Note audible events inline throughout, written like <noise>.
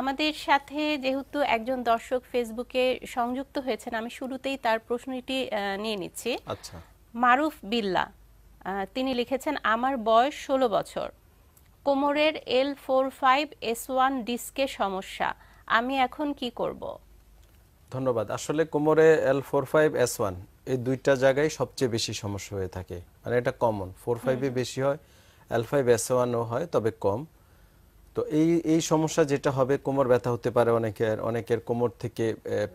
আমাদের সাথে যেহেতু একজন দর্শক ফেসবুকে সংযুক্ত হয়েছেন আমি শুরুতেই তার প্রশ্নটি নিয়ে নিচ্ছি আচ্ছা মারুফ বিল্লা তিনি লিখেছেন আমার বয়স ষোলো বছর কোমরের L four five S one ডিস্কে সমস্যা আমি এখন কি করব ধন্যবাদ আসলে কোমরে L four five S one এই দুইটা জায়গায় সবচেয়ে বেশি সমস্যা হয়ে থাকে মানে এটা কমন ফোর ফাইভে বেশি হয় এল ফাইভ এস ওয়ানও হয় তবে কম তো এই এই সমস্যা যেটা হবে কোমর ব্যথা হতে পারে অনেকের অনেকের কোমর থেকে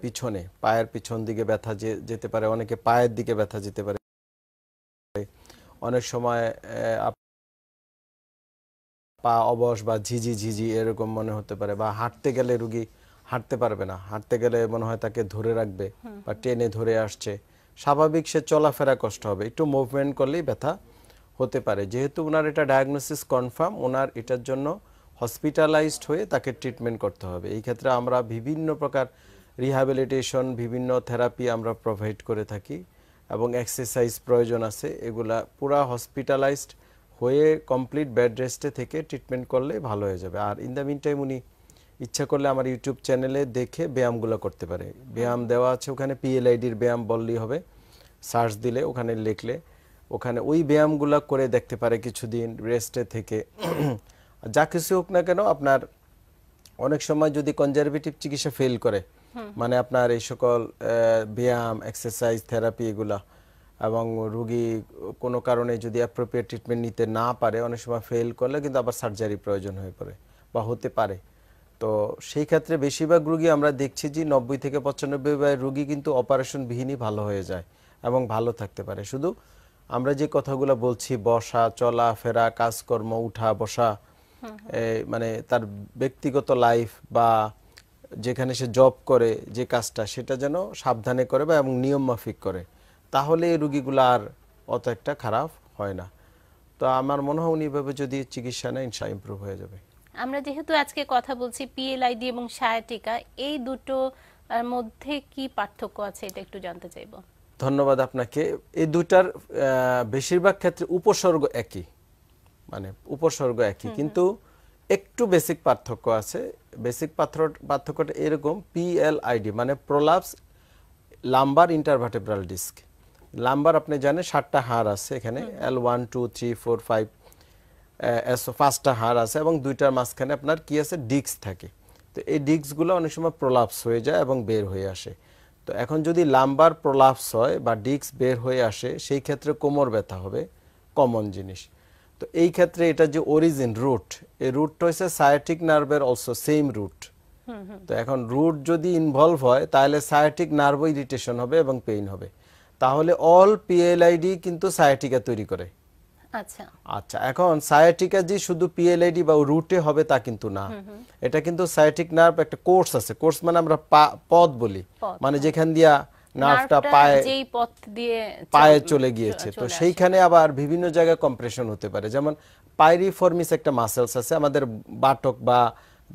পিছনে পায়ের পিছন দিকে ব্যথা যেতে পারে অনেকে পায়ের দিকে ব্যথা যেতে পারে অনেক সময় পা অবশ বা ঝিঝি ঝিঝি এরকম মনে হতে পারে বা হাঁটতে গেলে রুগী হাঁটতে পারবে না হাঁটতে গেলে মনে হয় তাকে ধরে রাখবে বা টেনে ধরে আসছে স্বাভাবিক সে চলাফেরা কষ্ট হবে একটু মুভমেন্ট করলেই ব্যথা হতে পারে যেহেতু ওনার এটা ডায়াগনোসিস কনফার্ম ওনার এটার জন্য হসপিটালাইজড হয়ে তাকে ট্রিটমেন্ট করতে হবে এই ক্ষেত্রে আমরা বিভিন্ন প্রকার রিহ্যাবিলিটেশন বিভিন্ন থেরাপি আমরা প্রোভাইড করে থাকি এবং এক্সারসাইজ প্রয়োজন আছে এগুলা পুরা হসপিটালাইজড হয়ে কমপ্লিট বেড রেস্টে থেকে ট্রিটমেন্ট করলে ভালো হয়ে যাবে আর ইন দ্য মিন টাইম উনি ইচ্ছা করলে আমার ইউটিউব চ্যানেলে দেখে ব্যায়ামগুলো করতে পারে ব্যায়াম দেওয়া আছে ওখানে পিএলআইডির ব্যায়াম বললেই হবে সার্চ দিলে ওখানে লিখলে ওখানে ওই ব্যায়ামগুলো করে দেখতে পারে কিছুদিন রেস্টে থেকে যা কিছু হোক না কেন আপনার অনেক সময় যদি কনজারভেটিভ চিকিৎসা ফেল করে মানে আপনার এই সকল ব্যায়াম এক্সারসাইজ থেরাপি এগুলা এবং রুগী কোনো কারণে যদি অ্যাপ্রোপ্রিয়েট ট্রিটমেন্ট নিতে না পারে অনেক সময় ফেল করলে কিন্তু আবার সার্জারি প্রয়োজন হয়ে পড়ে বা হতে পারে তো সেই ক্ষেত্রে বেশিরভাগ রুগী আমরা দেখছি যে নব্বই থেকে পঁচানব্বই বা রুগী কিন্তু অপারেশনবিহীনই ভালো হয়ে যায় এবং ভালো থাকতে পারে শুধু আমরা যে কথাগুলো বলছি বসা চলা ফেরা কাজকর্ম উঠা বসা মানে তার ব্যক্তিগত লাইফ বা যেখানে সে জব করে যে কাজটা সেটা যেন সাবধানে করে বা এবং নিয়ম মাফিক করে তাহলে এই রুগীগুলো আর অত একটা খারাপ হয় না তো আমার মনে হয় উনি এভাবে যদি চিকিৎসা নেয় ইনশা ইম্প্রুভ হয়ে যাবে আমরা যেহেতু আজকে কথা বলছি পিএলআইডি এবং সায়াটিকা এই দুটো মধ্যে কি পার্থক্য আছে এটা একটু জানতে চাইব ধন্যবাদ আপনাকে এই দুটার বেশিরভাগ ক্ষেত্রে উপসর্গ একই মানে উপসর্গ একই কিন্তু একটু বেসিক পার্থক্য আছে বেসিক পার্থক্যটা এরকম পিএলআইডি মানে prolapse lumbar intervertebral disc lumbar আপনি জানেন সাতটা হাড় আছে এখানে L one two three four five পাঁচটা হাড় আছে এবং দুইটার মাঝখানে আপনার কি আছে ডিস্ক থাকে তো এই ডিস্কগুলো অনেক সময় প্রলাপস হয়ে যায় এবং বের হয়ে আসে তো এখন যদি লাম্বার প্রলাপস হয় বা ডিস্ক বের হয়ে আসে সেই ক্ষেত্রে কোমর ব্যথা হবে কমন জিনিস তো এই ক্ষেত্রে এটা যে অরিজিন রুট এই রুটটা হচ্ছে সায়াটিক নার্ভের অলসো সেম রুট তো এখন রুট যদি ইনভলভ হয় তাহলে সায়াটিক নার্ভ ইরিটেশন হবে এবং পেইন হবে তাহলে অল পিএলআইডি কিন্তু সায়াটিকা তৈরি করে আচ্ছা আচ্ছা এখন সায়াটিকা যে শুধু পিএলআইডি বা রুটে হবে তা কিন্তু না এটা কিন্তু সায়াটিক নার্ভ একটা কোর্স আছে কোর্স মানে আমরা পথ বলি মানে হ্যাঁ। যেখান দিয়া নার্ভটা পায়ে যেই পথ দিয়ে পায়ে চলে গিয়েছে তো সেইখানে আবার বিভিন্ন জায়গায় কম্প্রেশন হতে পারে যেমন পাইরিফর্মিস একটা মাসেলস আছে আমাদের বাটক বা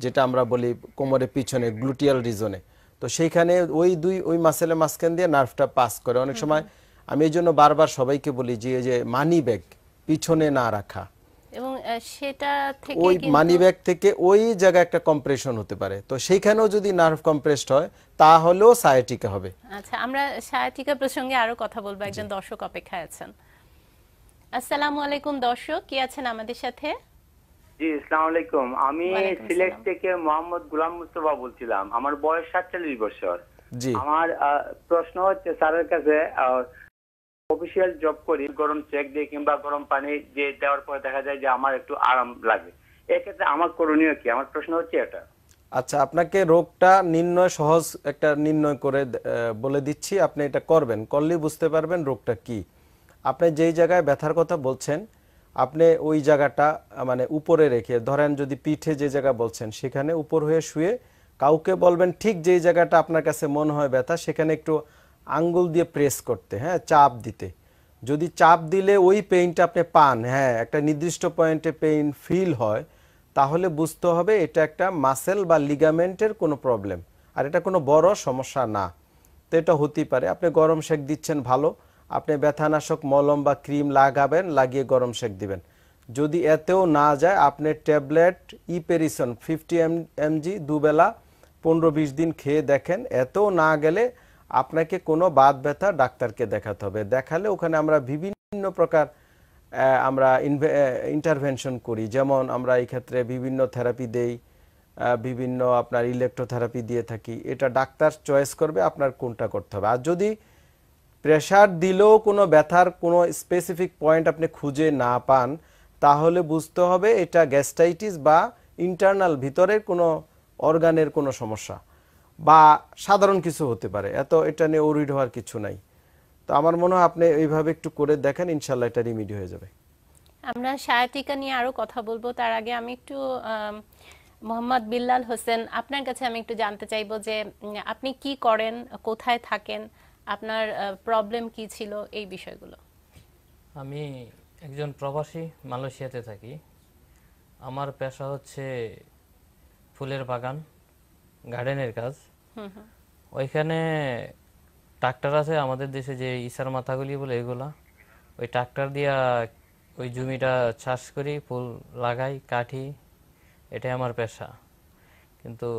যেটা আমরা বলি কোমরের পিছনে গ্লুটিয়াল রিজনে তো সেইখানে ওই দুই ওই মাসেলের মাঝখান দিয়ে নার্ভটা পাস করে অনেক সময় আমি এই জন্য বারবার সবাইকে বলি যে যে মানি ব্যাগ পিছনে না রাখা এবং সেটা থেকে ওই মানি ব্যাগ থেকে ওই জায়গা একটা কম্প্রেশন হতে পারে তো সেইখানেও যদি নার্ভ কম্প্রেসড হয় তাহলেও সায়াটিকা হবে আচ্ছা আমরা সায়াটিকা প্রসঙ্গে আরো কথা বলবো একজন দর্শক অপেক্ষায় আছেন আসসালামু আলাইকুম দর্শক কি আছেন আমাদের সাথে জি আসসালামু আলাইকুম আমি সিলেট থেকে মোহাম্মদ গোলাম মুস্তফা বলছিলাম আমার বয়স সাতচল্লিশ বছর জি আমার প্রশ্ন হচ্ছে স্যারের কাছে অফিসিয়াল জব করি গরম চেক দিয়ে কিংবা গরম পানি দিয়ে দেওয়ার পরে দেখা যায় যে আমার একটু আরাম লাগে এক্ষেত্রে আমার করণীয় কি আমার প্রশ্ন হচ্ছে এটা আচ্ছা আপনাকে রোগটা নির্ণয় সহজ একটা নির্ণয় করে বলে দিচ্ছি আপনি এটা করবেন করলেই বুঝতে পারবেন রোগটা কি আপনি যেই জায়গায় ব্যথার কথা বলছেন আপনি ওই জায়গাটা মানে উপরে রেখে ধরেন যদি পিঠে যে জায়গা বলছেন সেখানে উপর হয়ে শুয়ে কাউকে বলবেন ঠিক যেই জায়গাটা আপনার কাছে মনে হয় ব্যথা সেখানে একটু আঙ্গুল দিয়ে প্রেস করতে হ্যাঁ চাপ দিতে যদি চাপ দিলে ওই পেইনটা আপনি পান হ্যাঁ একটা নির্দিষ্ট পয়েন্টে পেইন ফিল হয় তাহলে বুঝতে হবে এটা একটা মাসেল বা লিগামেন্টের কোনো প্রবলেম আর এটা কোনো বড় সমস্যা না তো এটা হতেই পারে আপনি গরম শেক দিচ্ছেন ভালো আপনি ব্যথানাশক মলম বা ক্রিম লাগাবেন লাগিয়ে গরম শেক দিবেন যদি এতেও না যায় আপনি tablet eperisone fifty M mg দুবেলা পনেরো বিশ দিন খেয়ে দেখেন এতেও না গেলে আপনাকে কোনো বাদ ব্যথা ডাক্তারকে দেখাতে হবে দেখালে ওখানে আমরা বিভিন্ন প্রকার আমরা ইন্টারভেনশন করি যেমন আমরা এই ক্ষেত্রে বিভিন্ন থেরাপি দেই বিভিন্ন আপনার ইলেকট্রোথেরাপি দিয়ে থাকি এটা ডাক্তার চয়েস করবে আপনার কোনটা করতে হবে আর যদি প্রেশার দিলেও কোনো ব্যথার কোনো স্পেসিফিক পয়েন্ট আপনি খুঁজে না পান তাহলে বুঝতে হবে এটা গ্যাস্টাইটিস বা ইন্টারনাল ভিতরের কোনো অর্গানের কোনো সমস্যা বা সাধারণ কিছু হতে পারে এত এটা নিয়ে ওরিড হওয়ার কিছু নাই তো আমার মনে হয় আপনি এইভাবে একটু করে দেখেন ইনশাল্লাহ এটা রিমিডি হয়ে যাবে আমরা সায়াতিকা নিয়ে আরো কথা বলবো তার আগে আমি একটু মোহাম্মদ বিল্লাল হোসেন আপনার কাছে আমি একটু জানতে চাইবো যে আপনি কি করেন কোথায় থাকেন আপনার প্রবলেম কি ছিল এই বিষয়গুলো আমি একজন প্রবাসী মালয়েশিয়াতে থাকি আমার পেশা হচ্ছে ফুলের বাগান গার্ডেনের কাজ ওইখানে ট্রাক্টর আছে আমাদের দেশে যে ইসার মাথাগুলি বলে এগুলা ওই ট্রাক্টর দিয়া ওই জমিটা চাষ করি ফুল লাগাই কাঠি এটাই আমার পেশা কিন্তু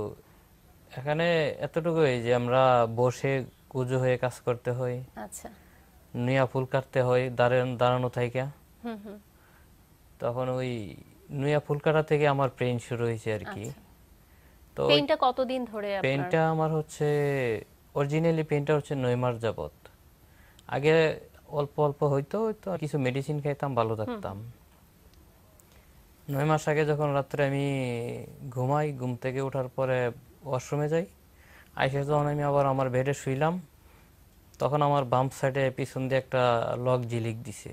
এখানে এতটুকুই যে আমরা বসে কুজো হয়ে কাজ করতে হয় আচ্ছা নুয়া ফুল কাটতে হয় দাঁড়ান দাঁড়ানো থাইকা তখন ওই নুয়া ফুল কাটা থেকে আমার প্রেম শুরু হয়েছে আর কি আচ্ছা। তো পেইনটা কতদিন ধরে আপনার পেইনটা আমার হচ্ছে অরিজিনালি পেইনটা হচ্ছে নয়মার মাস যাবত আগে অল্প অল্প হইতো তো কিছু মেডিসিন খাইতাম ভালো থাকতাম নয় মাস আগে যখন রাত্রে আমি ঘুমাই ঘুম থেকে ওঠার পরে ওয়াশরুমে যাই আইসে যখন আমি আবার আমার বেডে শুইলাম তখন আমার বাম সাইডে পিছন দিয়ে একটা লক জিলিক দিছে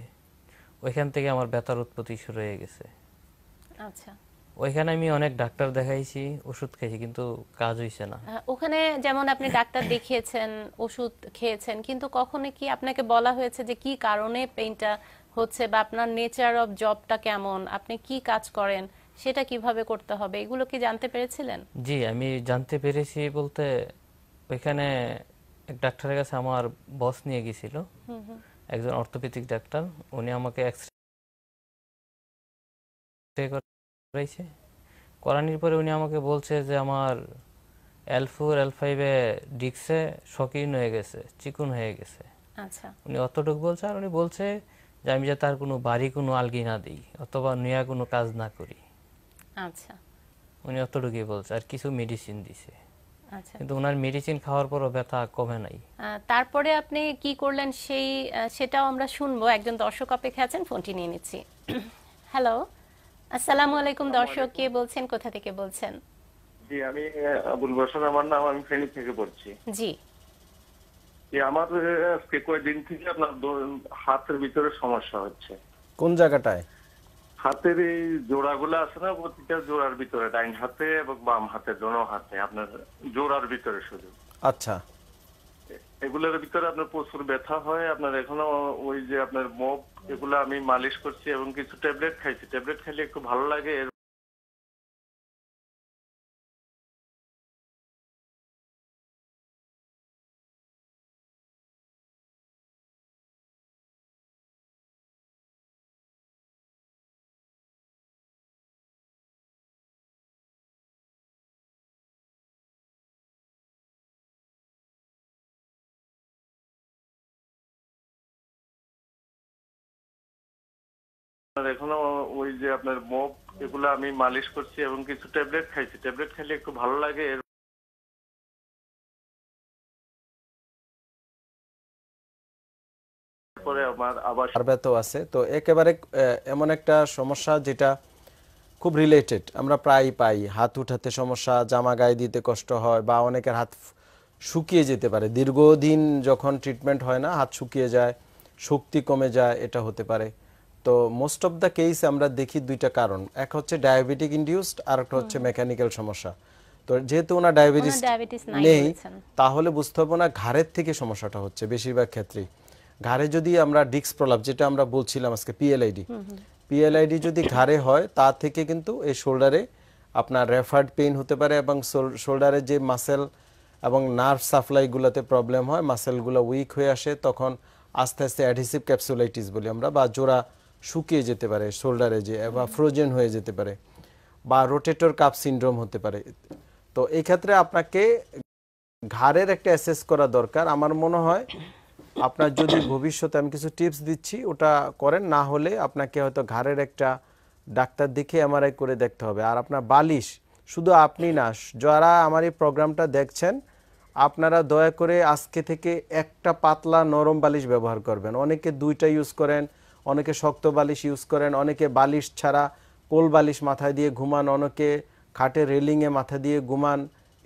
ওইখান থেকে আমার বেতার উৎপত্তি শুরু হয়ে গেছে আচ্ছা ওইখানে আমি অনেক ডাক্তার দেখাইছি ওষুধ খেয়েছি কিন্তু কাজ হইছে না ওখানে যেমন আপনি ডাক্তার দেখিয়েছেন ওষুধ খেয়েছেন কিন্তু কখনো কি আপনাকে বলা হয়েছে যে কি কারণে পেইনটা হচ্ছে বা আপনার নেচার অফ জবটা কেমন আপনি কি কাজ করেন সেটা কিভাবে করতে হবে এগুলো কি জানতে পেরেছিলেন জি আমি জানতে পেরেছি বলতে ওইখানে এক ডাক্তারের কাছে আমার বস নিয়ে গিয়েছিল একজন অর্থোপেডিক ডাক্তার উনি আমাকে এক্স রয়েছে কোরআনির পরে উনি আমাকে বলছে যে আমার এল ফোর এল ফাইভে ডিক্সে শকিন হয়ে গেছে চিকুন হয়ে গেছে আচ্ছা উনি অতটুকু বলছে আর উনি বলছে যে আমি যে তার কোনো বাড়ি কোনো আলগি না দিই অথবা নিয়া কোনো কাজ না করি আচ্ছা উনি অতটুকুই বলছে আর কিছু মেডিসিন দিছে আচ্ছা। কিন্তু ওনার মেডিসিন খাওয়ার পরও ব্যথা কমে নাই তারপরে আপনি কি করলেন সেই সেটাও আমরা শুনবো একজন দর্শক অপেক্ষা আছেন ফোনটি নিয়ে নিচ্ছি হ্যালো <clears throat> আসসালামু আলাইকুম দর্শক কে বলছেন কোথা থেকে বলছেন জি আমি আবুল বসর আমার নাম আমি ফেনী থেকে বলছি জি আমার আজকে কয়েকদিন থেকে আপনার হাতের ভিতরে সমস্যা হচ্ছে কোন জায়গাটায় হাতের এই জোড়াগুলো আছে না প্রতিটা জোড়ার ভিতরে ডাইন হাতে এবং বাম হাতে দোনো হাতে আপনার জোড়ার ভিতরে শুধু আচ্ছা এগুলোর ভিতরে আপনার প্রচুর ব্যথা হয় আপনার এখনো ওই যে আপনার মপ এগুলো আমি মালিশ করছি এবং কিছু ট্যাবলেট খাইছি ট্যাবলেট খেলে একটু ভালো লাগে আপনার এখনো ওই যে আপনার মুখ এগুলো আমি মালিশ করছি এবং কিছু ট্যাবলেট খাইছি ট্যাবলেট খেলে একটু ভালো লাগে আছে তো একেবারে এমন একটা সমস্যা যেটা খুব রিলেটেড আমরা প্রায় পাই হাত উঠাতে সমস্যা জামা গায়ে দিতে কষ্ট হয় বা অনেকের হাত শুকিয়ে যেতে পারে দীর্ঘদিন যখন ট্রিটমেন্ট হয় না হাত শুকিয়ে যায় শক্তি কমে যায় এটা হতে পারে তো মোস্ট অফ দ্য কেস আমরা দেখি দুইটা কারণ এক হচ্ছে ডায়াবেটিক ইন্ডিউসড আর একটা হচ্ছে মেকানিক্যাল সমস্যা তো যেহেতু ওনার ডায়াবেটিস নেই তাহলে বুঝতে হবে না ঘাড়ের থেকে সমস্যাটা হচ্ছে বেশিরভাগ ক্ষেত্রেই ঘাড়ে যদি আমরা ডিক্স প্রলাপ যেটা আমরা বলছিলাম আজকে পিএলআইডি পিএলআইডি যদি ঘাড়ে হয় তা থেকে কিন্তু এই শোল্ডারে আপনার রেফার্ড পেইন হতে পারে এবং শোল্ডারে যে মাসেল এবং নার্ভ সাপ্লাইগুলোতে প্রবলেম হয় মাসেলগুলো উইক হয়ে আসে তখন আস্তে আস্তে অ্যাডহেসিভ ক্যাপসুলাইটিস বলি আমরা বা জোড়া শুকিয়ে যেতে পারে শোল্ডারে যে বা ফ্রোজেন হয়ে যেতে পারে বা রোটেটর কাপ সিন্ড্রোম হতে পারে তো এই ক্ষেত্রে আপনাকে ঘাড়ের একটা অ্যাসেস করা দরকার আমার মনে হয় আপনার যদি ভবিষ্যতে আমি কিছু টিপস দিচ্ছি ওটা করেন না হলে আপনাকে হয়তো ঘাড়ের একটা ডাক্তার দেখে এমআরআই করে দেখতে হবে আর আপনার বালিশ শুধু আপনি না যারা আমার এই প্রোগ্রামটা দেখছেন আপনারা দয়া করে আজকে থেকে একটা পাতলা নরম বালিশ ব্যবহার করবেন অনেকে দুইটা ইউজ করেন অনেকে শক্ত বালিশ ইউজ করেন অনেকে বালিশ ছাড়া কোল বালিশ মাথায় দিয়ে ঘুমান অনেকে খাটে রেলিংয়ে মাথা দিয়ে ঘুমান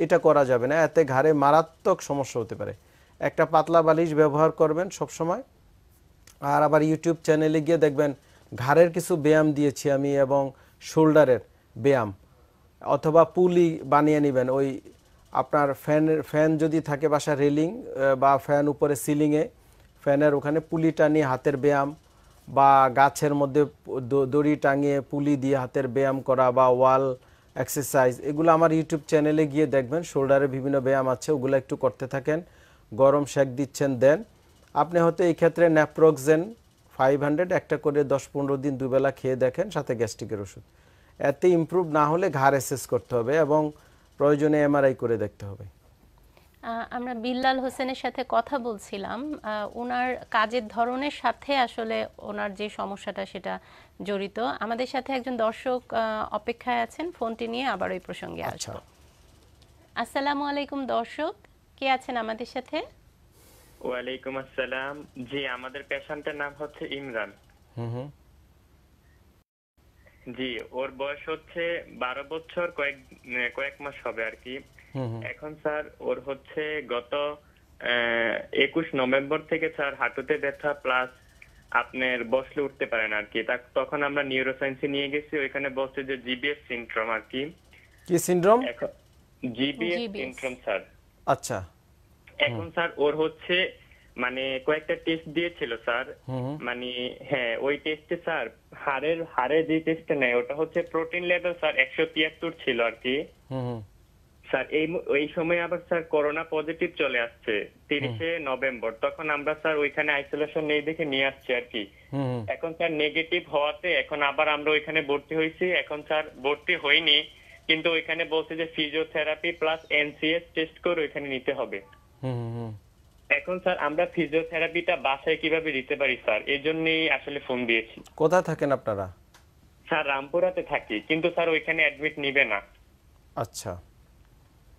এটা করা যাবে না এতে ঘাড়ে মারাত্মক সমস্যা হতে পারে একটা পাতলা বালিশ ব্যবহার করবেন সব সময় আর আবার ইউটিউব চ্যানেলে গিয়ে দেখবেন ঘাড়ের কিছু ব্যায়াম দিয়েছি আমি এবং শোল্ডারের ব্যায়াম অথবা পুলি বানিয়ে নেবেন ওই আপনার ফ্যানের ফ্যান যদি থাকে বাসা রেলিং বা ফ্যান উপরে সিলিংয়ে ফ্যানের ওখানে পুলি টানিয়ে হাতের ব্যায়াম বা গাছের মধ্যে দড়ি টাঙিয়ে পুলি দিয়ে হাতের ব্যায়াম করা বা ওয়াল এক্সারসাইজ এগুলো আমার ইউটিউব চ্যানেলে গিয়ে দেখবেন শোল্ডারে বিভিন্ন ব্যায়াম আছে ওগুলো একটু করতে থাকেন গরম শেক দিচ্ছেন দেন আপনি হয়তো এই ক্ষেত্রে ন্যাপ্রক্সেন ফাইভ হান্ড্রেড একটা করে দশ পনেরো দিন দুবেলা খেয়ে দেখেন সাথে গ্যাস্ট্রিকের ওষুধ এতে ইম্প্রুভ না হলে ঘাড় এসেস করতে হবে এবং প্রয়োজনে এমআরআই করে দেখতে হবে আমরা বিল্লাল হোসেনের সাথে কথা বলছিলাম ওনার কাজের ধরনের সাথে আসলে ওনার যে সমস্যাটা সেটা জড়িত আমাদের সাথে একজন দর্শক অপেক্ষায় আছেন ফোনটি নিয়ে আবার ওই প্রসঙ্গে আসবো আচ্ছা। আসসালামু আলাইকুম দর্শক কে আছেন আমাদের সাথে ওয়ালাইকুম আসসালাম জি আমাদের পেশেন্টের নাম হচ্ছে ইমরান হুম জি ওর বয়স হচ্ছে বারো বছর কয়েক কয়েক মাস হবে আর কি এখন স্যার ওর হচ্ছে গত একুশ নভেম্বর থেকে স্যার হাঁটুতে ব্যথা প্লাস আপনার বসলে উঠতে পারেন আর কি তখন আমরা নিউরোসায়েন্সে নিয়ে গেছি ওইখানে বসছে যে জিবিএস সিনড্রোম আর কি কি সিনড্রোম জিবিএস সিনড্রোম স্যার আচ্ছা এখন স্যার ওর হচ্ছে মানে কয়েকটা টেস্ট দিয়েছিল স্যার মানে হ্যাঁ ওই টেস্টে স্যার হাড়ের হাড়ে যে টেস্টটা নেয় ওটা হচ্ছে প্রোটিন লেভেল স্যার একশো তিয়াত্তর ছিল আর কি স্যার এই সময় আবার স্যার করোনা পজিটিভ চলে আসছে তিরিশে নভেম্বর তখন আমরা স্যার ওইখানে আইসোলেশন নেই দেখে নিয়ে আসছি আর কি এখন স্যার নেগেটিভ হওয়াতে এখন আবার আমরা ওইখানে ভর্তি হয়েছি এখন স্যার ভর্তি হয়নি কিন্তু ওইখানে বলছে যে ফিজিওথেরাপি প্লাস এনসিএস টেস্ট করে ওইখানে নিতে হবে এখন স্যার আমরা ফিজিওথেরাপিটা বাসায় কিভাবে দিতে পারি স্যার এই জন্যই আসলে ফোন দিয়েছি কোথায় থাকেন আপনারা স্যার রামপুরাতে থাকি কিন্তু স্যার ওইখানে অ্যাডমিট নিবে না আচ্ছা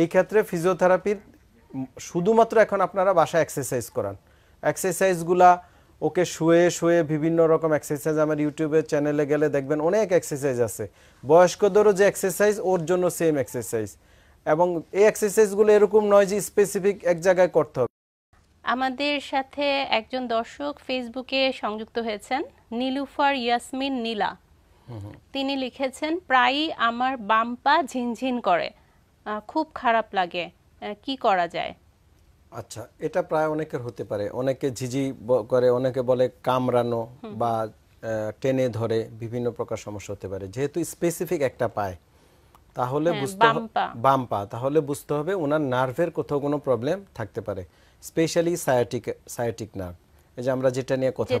এই ক্ষেত্রে ফিজিওথেরাপির শুধুমাত্র এখন আপনারা বাসা এক্সারসাইজ করান এক্সারসাইজগুলা ওকে শুয়ে শুয়ে বিভিন্ন রকম এক্সারসাইজ আমার ইউটিউবে চ্যানেলে গেলে দেখবেন অনেক এক্সারসাইজ আছে বয়স্কদেরও যে এক্সারসাইজ ওর জন্য সেম এক্সারসাইজ এবং এই এক্সারসাইজগুলো এরকম নয় যে স্পেসিফিক এক জায়গায় করতে হবে আমাদের সাথে একজন দর্শক ফেসবুকে সংযুক্ত হয়েছেন নীলুফার ইয়াসমিন নীলা তিনি লিখেছেন প্রায়ই আমার বাম্পা ঝিনঝিন করে খুব খারাপ লাগে কি করা যায় আচ্ছা এটা প্রায় অনেকের হতে পারে অনেকে ঝিঝি করে অনেকে বলে কামড়ানো বা টেনে ধরে বিভিন্ন প্রকার সমস্যা হতে পারে যেহেতু স্পেসিফিক একটা পায় তাহলে হ্যাঁ, বুঝতে বাম পা তাহলে বুঝতে হবে ওনার নার্ভের কোথাও কোনো প্রবলেম থাকতে পারে স্পেশালি সায়াটিক সায়াটিক নার্ভ এই যে আমরা যেটা নিয়ে কথা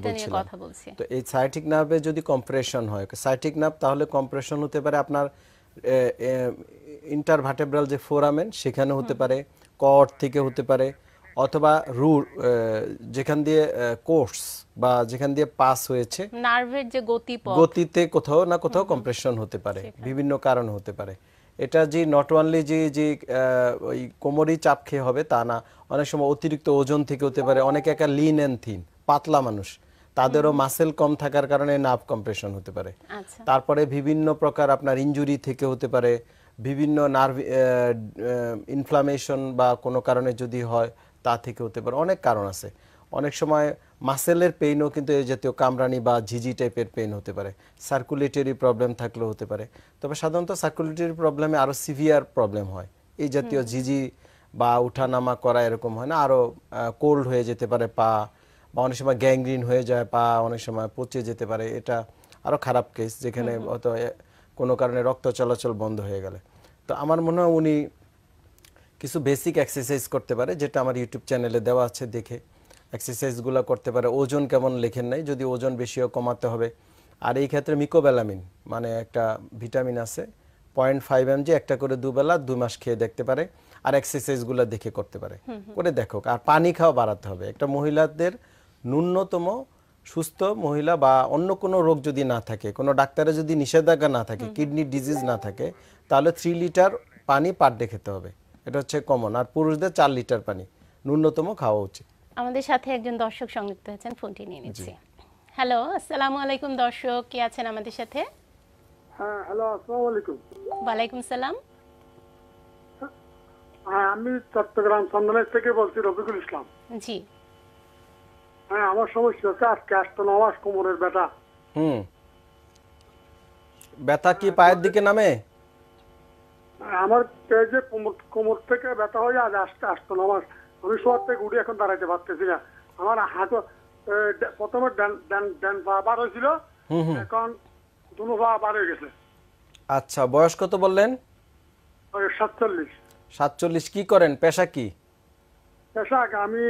বলছি তো এই সায়াটিক নার্ভে যদি কম্প্রেশন হয় সায়াটিক নার্ভ তাহলে কম্প্রেশন হতে পারে আপনার ইন্টারভার্টেব্রাল যে ফোরামেন সেখানে হতে পারে কট থেকে হতে পারে অথবা রু যেখান দিয়ে কোর্স বা যেখান দিয়ে পাস হয়েছে নার্ভের যে গতি গতিতে কোথাও না কোথাও কম্প্রেশন হতে পারে বিভিন্ন কারণ হতে পারে এটা যে নট অনলি যে যে ওই কোমরই চাপ খেয়ে হবে তা না অনেক সময় অতিরিক্ত ওজন থেকে হতে পারে অনেকে একটা লিন অ্যান্ড থিন পাতলা মানুষ তাদেরও মাসেল কম থাকার কারণে নাভ কম্প্রেশন হতে পারে আচ্ছা। তারপরে বিভিন্ন প্রকার আপনার ইঞ্জুরি থেকে হতে পারে বিভিন্ন নার্ভ ইনফ্লামেশন বা কোনো কারণে যদি হয় তা থেকে হতে পারে অনেক কারণ আছে অনেক সময় মাসেলের পেইনও কিন্তু এই জাতীয় কামরানি বা ঝিঝি টাইপের পেইন হতে পারে সার্কুলেটরি প্রবলেম থাকলেও হতে পারে তবে সাধারণত সার্কুলেটরি প্রবলেমে আরও সিভিয়ার প্রবলেম হয় এই জাতীয় ঝিঝি বা উঠানামা করা এরকম হয় না আরও কোল্ড হয়ে যেতে পারে পা বা অনেক সময় গ্যাংগ্রিন হয়ে যায় পা অনেক সময় পচে যেতে পারে এটা আরও খারাপ কেস যেখানে হয়তো কোনো কারণে রক্ত চলাচল বন্ধ হয়ে গেলে তো আমার মনে হয় উনি কিছু বেসিক এক্সারসাইজ করতে পারে যেটা আমার ইউটিউব চ্যানেলে দেওয়া আছে দেখে এক্সারসাইজগুলো করতে পারে ওজন কেমন লেখেন নাই যদি ওজন বেশিও কমাতে হবে আর এই ক্ষেত্রে মিকোব্যালামিন মানে একটা ভিটামিন আছে পয়েন্ট ফাইভ এমজি একটা করে দুবেলা দু মাস খেয়ে দেখতে পারে আর এক্সারসাইজগুলো দেখে করতে পারে করে দেখো আর পানি খাওয়া বাড়াতে হবে একটা মহিলাদের ন্যূনতম সুস্থ মহিলা বা অন্য কোনো রোগ যদি না থাকে কোনো ডাক্তারে যদি নিষেধাজ্ঞা না থাকে কিডনি ডিজিজ না থাকে তাহলে থ্রি লিটার পানি পার ডে খেতে হবে এটা হচ্ছে কমন আর পুরুষদের চার লিটার পানি ন্যূনতম খাওয়া উচিত আমাদের সাথে একজন দর্শক সংযুক্ত হয়েছেন ফোনটি নিয়ে নিচ্ছি হ্যালো আসসালামু আলাইকুম দর্শক কে আছেন আমাদের সাথে হ্যাঁ হ্যালো আসসালামু আলাইকুম ওয়ালাইকুম সালাম হ্যাঁ, আমি চট্টগ্রাম সন্ধানের থেকে বলছি রফিকুল ইসলাম জি হ্যাঁ আমার সমস্যা হচ্ছে আজকে আসতো না আমার কোমরের ব্যথা হুম ব্যথা কি পায়ের দিকে নামে হ্যাঁ, আমার যে কোমর কোমর থেকে ব্যথা আজ আসতে আসতো না আমার আমি শোয়ার থেকে উঠে এখন দাঁড়াইতে পারতেছি না আমার হাঁটু প্রথমে পা বার হয়েছিল এখন দুনো পা বার হয়ে গেছে আচ্ছা বয়স কত বললেন সাতচল্লিশ সাতচল্লিশ কি করেন পেশা কি পেশা আমি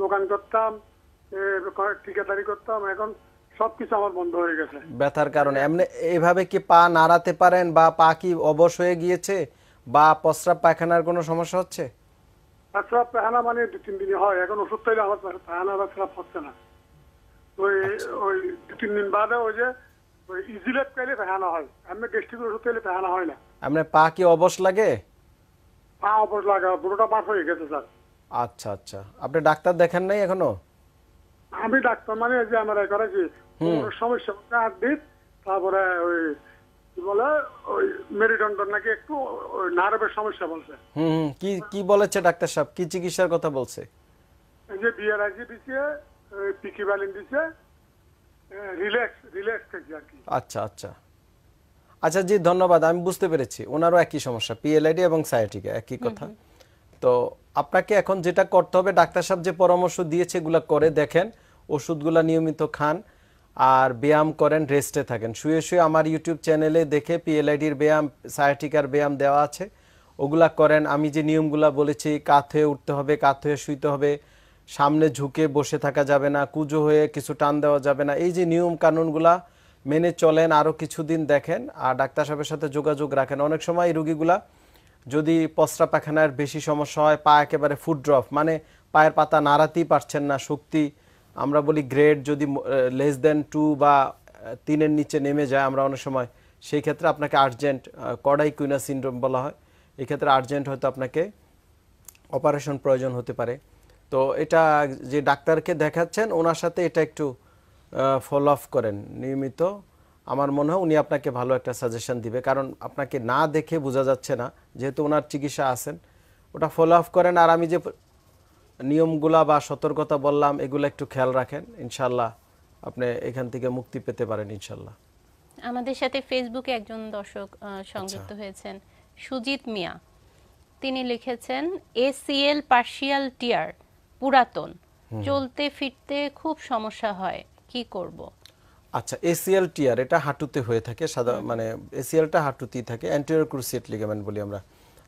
দোকান করতাম ঠিকাদারি করতাম এখন সবকিছু আমার বন্ধ হয়ে গেছে ব্যথার কারণে এমনি এভাবে কি পা নাড়াতে পারেন বা পা কি অবশ হয়ে গিয়েছে বা প্রস্রাব পায়খানার কোনো সমস্যা হচ্ছে প্রস্রাব পায়খানা মানে দু তিন দিনই হয় এখন ওষুধ তৈরি আমার পায়খানা প্রস্রাব হচ্ছে না ওই আচ্ছা। ওই দু তিন দিন বাদে ওই যে ওই ইজিলেট খাইলে পায়খানা হয় এমনি গ্যাস্ট্রিক ওষুধ খাইলে পায়খানা হয় না এমনি পা কি অবশ লাগে পা অবস লাগে পুরোটা পাশ হয়ে গেছে স্যার আচ্ছা আচ্ছা আপনি ডাক্তার দেখেন নাই এখনো আমি ডাক্তার মানে যে আমার করেছি সমস্যা আট দিন তারপরে ওই কি বলে ওই মেরুদণ্ড নাকি একটু নার্ভের সমস্যা বলছে হুম কি কি বলেছে ডাক্তার সাহেব কি চিকিৎসার কথা বলছে যে বিআরআইজি দিছে পিকি ভ্যালিন দিছে রিল্যাক্স রিল্যাক্স খাচ্ছি আর আচ্ছা আচ্ছা আচ্ছা জি ধন্যবাদ আমি বুঝতে পেরেছি ওনারও একই সমস্যা পিএলআইডি এবং সায়াটিকা একই কথা তো আপনাকে এখন যেটা করতে হবে ডাক্তার সাহেব যে পরামর্শ দিয়েছে এগুলো করে দেখেন ওষুধগুলো নিয়মিত খান আর ব্যায়াম করেন রেস্টে থাকেন শুয়ে শুয়ে আমার ইউটিউব চ্যানেলে দেখে পিএলআইডির ব্যায়াম সায়াটিকার ব্যায়াম দেওয়া আছে ওগুলা করেন আমি যে নিয়মগুলো বলেছি কাত হয়ে উঠতে হবে কাত হয়ে শুইতে হবে সামনে ঝুঁকে বসে থাকা যাবে না কুজো হয়ে কিছু টান দেওয়া যাবে না এই যে নিয়ম কানুনগুলা মেনে চলেন আরও কিছুদিন দেখেন আর ডাক্তার সাহেবের সাথে যোগাযোগ রাখেন অনেক সময় রুগীগুলা যদি পস্রা পায়খানার বেশি সমস্যা হয় পা একেবারে ফুড ড্রপ মানে পায়ের পাতা নাড়াতেই পারছেন না শক্তি আমরা বলি গ্রেড যদি লেস দেন টু বা তিনের নিচে নেমে যায় আমরা অনেক সময় সেই ক্ষেত্রে আপনাকে আর্জেন্ট কডাই কুইনা সিন্ড্রোম বলা হয় এক্ষেত্রে আর্জেন্ট হয়তো আপনাকে অপারেশন প্রয়োজন হতে পারে তো এটা যে ডাক্তারকে দেখাচ্ছেন ওনার সাথে এটা একটু ফলো আপ করেন নিয়মিত আমার মনে হয় উনি আপনাকে ভালো একটা সাজেশন দিবে কারণ আপনাকে না দেখে বোঝা যাচ্ছে না যেহেতু ওনার চিকিৎসা আছেন ওটা ফলো আপ করেন আর আমি যে নিয়মগুলা বা সতর্কতা বললাম এগুলো একটু খেয়াল রাখেন ইনশাল্লাহ আপনি এখান থেকে মুক্তি পেতে পারেন ইনশাল্লাহ আমাদের সাথে ফেসবুকে একজন দর্শক আচ্ছা। সংযুক্ত হয়েছেন সুজিত মিয়া তিনি লিখেছেন এসিএল পার্সিয়াল টিয়ার পুরাতন চলতে ফিরতে খুব সমস্যা হয় কি করব আচ্ছা এসিএল টিয়ার এটা হাঁটুতে হয়ে থাকে সাধারণ মানে এসিএলটা হাঁটুতেই থাকে অ্যান্টিরিয়র ক্রুসিয়েট লিগামেন্ট বলি আমরা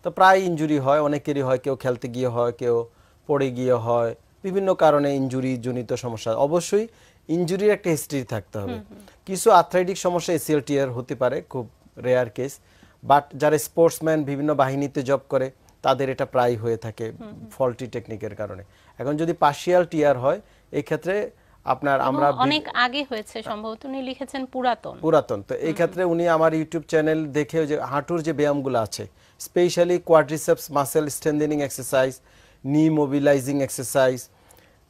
তো প্রায় ইঞ্জুরি হয় অনেকেরই হয় কেউ খেলতে গিয়ে হয় কেউ পড়ে গিয়ে হয় বিভিন্ন কারণে ইঞ্জুরি জনিত সমস্যা অবশ্যই ইঞ্জুরির একটা হিস্ট্রি থাকতে হবে কিছু আর্থ্রাইটিক সমস্যা এসিএল টিয়ার হতে পারে খুব রেয়ার কেস বাট যারা স্পোর্টসম্যান বিভিন্ন বাহিনীতে জব করে তাদের এটা প্রায় হয়ে থাকে ফল্টি টেকনিকের কারণে এখন যদি পার্শিয়াল টিয়ার হয় এই ক্ষেত্রে আপনার আমরা অনেক আগে হয়েছে সম্ভবত উনি লিখেছেন পুরাতন পুরাতন তো এই ক্ষেত্রে উনি আমার ইউটিউব চ্যানেল দেখে যে হাঁটুর যে ব্যায়ামগুলো আছে specially quadriceps muscle strengthening exercise knee mobilising exercise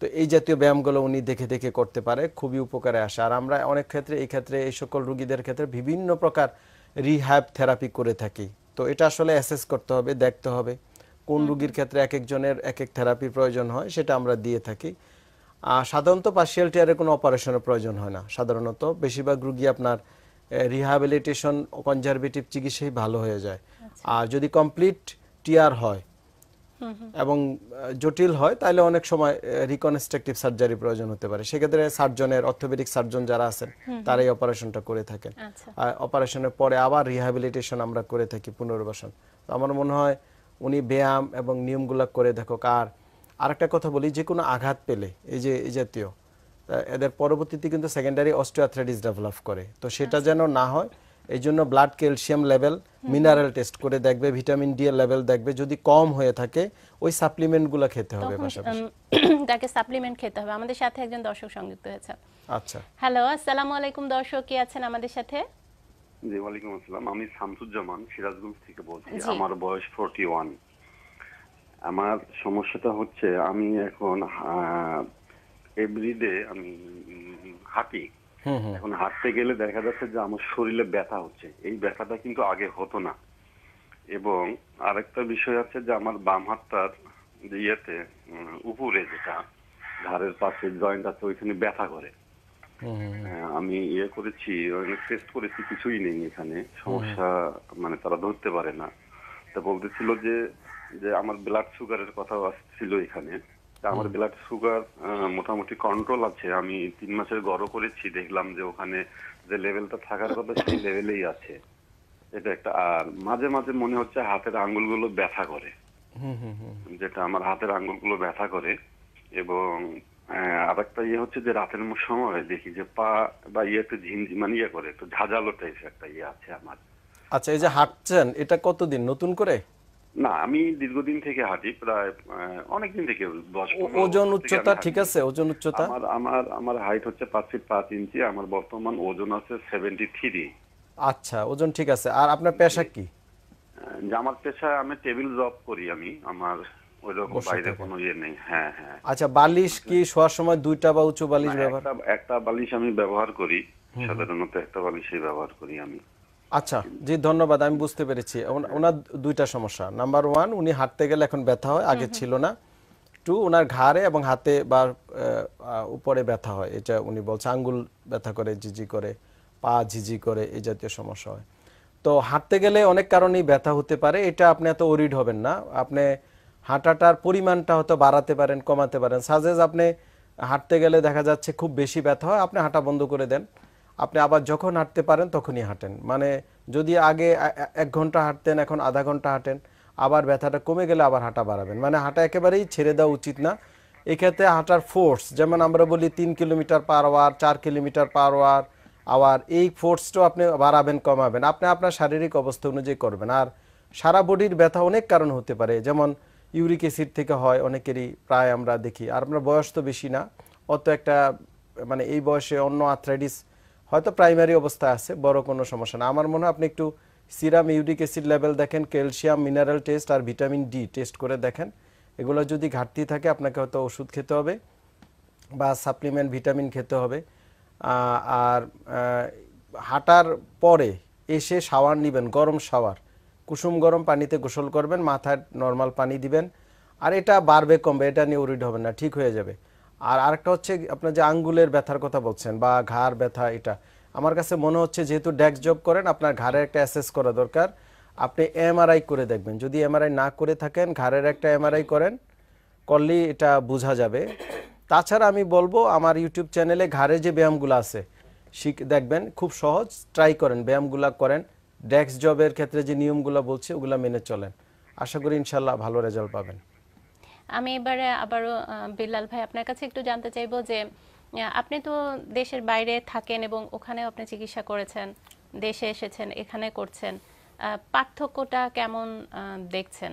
তো এই জাতীয় ব্যায়ামগুলো উনি দেখে দেখে করতে পারে খুবই উপকারে আসে আর আমরা অনেক ক্ষেত্রে এই ক্ষেত্রে এই সকল রুগীদের ক্ষেত্রে বিভিন্ন প্রকার রিহ্যাব থেরাপি করে থাকি তো এটা আসলে অ্যাসেস করতে হবে দেখতে হবে কোন রুগীর ক্ষেত্রে এক একজনের এক এক থেরাপির প্রয়োজন হয় সেটা আমরা দিয়ে থাকি আর সাধারণত পার্শিয়াল টিয়ারে কোনো অপারেশনের প্রয়োজন হয় না সাধারণত বেশিরভাগ রুগী আপনার রিহ্যাবিলিটেশন কনজারভেটিভ চিকিৎসাই ভালো হয়ে যায় আচ্ছা। আর যদি কমপ্লিট টিয়ার হয় এবং জটিল হয় তাহলে অনেক সময় রিকনস্ট্রাকটিভ সার্জারি প্রয়োজন হতে পারে সেক্ষেত্রে সার্জনের অর্থোপেডিক সার্জন যারা আছেন তারা এই অপারেশনটা করে থাকেন অপারেশনের আচ্ছা। পরে আবার রিহ্যাবিলিটেশন আমরা করে থাকি পুনর্বাসন তো আমার মনে হয় উনি ব্যায়াম এবং নিয়মগুলো করে দেখো আর আরেকটা কথা বলি যে কোনো আঘাত পেলে এই যে এই জাতীয় এদের পরবর্তীতে কিন্তু সেকেন্ডারি অস্টিওআর্থ্রাইটিস ডেভেলপ করে তো সেটা আচ্ছা। যেন না হয় এই জন্য blood calcium level mineral test করে দেখবে ভিটামিন ডি এর লেভেল দেখবে যদি কম হয়ে থাকে ওই সাপ্লিমেন্ট গুলো খেতে হবে <clears throat> তাকে সাপ্লিমেন্ট খেতে হবে আমাদের সাথে একজন দর্শক সংযুক্ত হয়েছে আচ্ছা হ্যালো আসসালামু আলাইকুম দর্শক কি আছেন আমাদের সাথে জি ওয়ালাইকুম আসসালাম আমি শামসুজ্জামান সিরাজগঞ্জ থেকে বলছি আমার বয়স 41 আমার সমস্যাটা হচ্ছে আমি এখন এভরিডে আমি হাঁটি এখন হাঁটতে গেলে দেখা যাচ্ছে যে আমার শরীরে ব্যথা হচ্ছে এই ব্যথাটা কিন্তু আগে হতো না এবং আরেকটা বিষয় আছে যে আমার বাম হাতটার ইয়েতে উপরে যেটা ঘাড়ের পাশে জয়েন্ট আছে ওইখানে ব্যথা করে হ্যাঁ, আমি ইয়ে করেছি টেস্ট করেছি কিছুই নেই এখানে সমস্যা মানে তারা ধরতে পারে না তা বলতেছিল যে যে আমার ব্লাড সুগারের কথা আসছিল এখানে আমার ব্লাড সুগার মোটামুটি কন্ট্রোল আছে আমি তিন মাসের গড় করেছি দেখলাম যে ওখানে যে লেভেলটা থাকার কথা সেই লেভেলেই আছে এটা একটা আর মাঝে মাঝে মনে হচ্ছে হাতের আঙ্গুলগুলো ব্যথা করে যেটা আমার হাতের আঙ্গুলগুলো ব্যথা করে এবং আর একটা ইয়ে হচ্ছে যে রাতের সময় দেখি যে পা বা ইয়ে একটু ঝিনঝি ইয়ে করে একটু ঝাঁঝালো টাইপের একটা ইয়ে আছে আমার আচ্ছা এই যে হাঁটছেন এটা কতদিন নতুন করে না আমি দীর্ঘদিন থেকে হাঁটি প্রায় থেকে ওজন উচ্চতা ঠিক আছে ওজন উচ্চতা আমার আমার হাইট হচ্ছে পাঁচ ফিট পাঁচ ইঞ্চি আমার বর্তমান ওজন আছে সেভেন্টি থ্রি আচ্ছা ওজন ঠিক আছে আর আপনার পেশা কি আমার পেশা আমি টেবিল জব করি আমি আমার ওই রকম বাইরে কোনো ইয়ে নেই হ্যাঁ হ্যাঁ আচ্ছা বালিশ কি আচ্ছা। শোয়ার সময় দুইটা বা উঁচু বালিশ ব্যবহার একটা বালিশ আমি ব্যবহার করি সাধারণত একটা বালিশই ব্যবহার করি আমি আচ্ছা জি ধন্যবাদ আমি বুঝতে পেরেছি ওনার দুইটা সমস্যা নাম্বার ওয়ান উনি হাঁটতে গেলে এখন ব্যথা হয় আগে ছিল না টু ওনার ঘাড়ে এবং হাতে বা উপরে ব্যথা হয় এটা উনি বলছে আঙ্গুল ব্যথা করে ঝিঝি করে পা ঝিঝি করে এই জাতীয় সমস্যা হয় তো হাঁটতে গেলে অনেক কারণেই ব্যথা হতে পারে এটা আপনি এত ওরিড হবেন না আপনি হাঁটাটার পরিমাণটা হয়তো বাড়াতে পারেন কমাতে পারেন সাজেজ আপনি হাঁটতে গেলে দেখা যাচ্ছে খুব বেশি ব্যথা হয় আপনি হাঁটা বন্ধ করে দেন আপনি আবার যখন হাঁটতে পারেন তখনই হাঁটেন মানে যদি আগে এক ঘন্টা হাঁটতেন এখন আধা ঘন্টা হাঁটেন আবার ব্যথাটা কমে গেলে আবার হাঁটা বাড়াবেন মানে হাঁটা একেবারেই ছেড়ে দেওয়া উচিত না এক্ষেত্রে হাঁটার ফোর্স যেমন আমরা বলি তিন কিলোমিটার পার আওয়ার চার কিলোমিটার পার আওয়ার আবার এই ফোর্সটাও আপনি বাড়াবেন কমাবেন আপনি আপনার শারীরিক অবস্থা অনুযায়ী করবেন আর সারা বডির ব্যথা অনেক কারণ হতে পারে যেমন ইউরিক অ্যাসিড থেকে হয় অনেকেরই প্রায় আমরা দেখি আর আপনার বয়স তো বেশি না অত একটা মানে এই বয়সে অন্য আর্থ্রাইটিস হয়তো প্রাইমারি অবস্থা আছে বড় কোনো সমস্যা না আমার মনে হয় আপনি একটু সিরাম ইউরিক অ্যাসিড লেভেল দেখেন ক্যালসিয়াম মিনারেল টেস্ট আর ভিটামিন ডি টেস্ট করে দেখেন এগুলো যদি ঘাটতি থাকে আপনাকে হয়তো ওষুধ খেতে হবে বা সাপ্লিমেন্ট ভিটামিন খেতে হবে আর হাঁটার পরে এসে শাওয়ার নেবেন গরম শাওয়ার কুসুম গরম পানিতে গোসল করবেন মাথায় নর্মাল পানি দিবেন আর এটা বাড়বে কমবে এটা নিয়ে উরিড হবে না ঠিক হয়ে যাবে আর আরেকটা হচ্ছে আপনার যে আঙ্গুলের ব্যথার কথা বলছেন বা ঘাড় ব্যথা এটা আমার কাছে মনে হচ্ছে যেহেতু ডেস্ক জব করেন আপনার ঘাড়ের একটা অ্যাসেস করা দরকার আপনি এমআরআই করে দেখবেন যদি এমআরআই না করে থাকেন ঘাড়ের একটা এমআরআই করেন করলেই এটা বোঝা যাবে তাছাড়া আমি বলবো আমার ইউটিউব চ্যানেলে ঘাড়ে যে ব্যায়ামগুলো আছে শিখ দেখবেন খুব সহজ ট্রাই করেন ব্যায়ামগুলো করেন ডেস্ক জবের ক্ষেত্রে যে নিয়মগুলো বলছে ওগুলো মেনে চলেন আশা করি ইনশাল্লাহ ভালো রেজাল্ট পাবেন আমি এবারে আবারও বিল্লাল ভাই আপনার কাছে একটু জানতে চাইবো যে আপনি তো দেশের বাইরে থাকেন এবং ওখানেও আপনি চিকিৎসা করেছেন দেশে এসেছেন এখানে করছেন পার্থক্যটা কেমন দেখছেন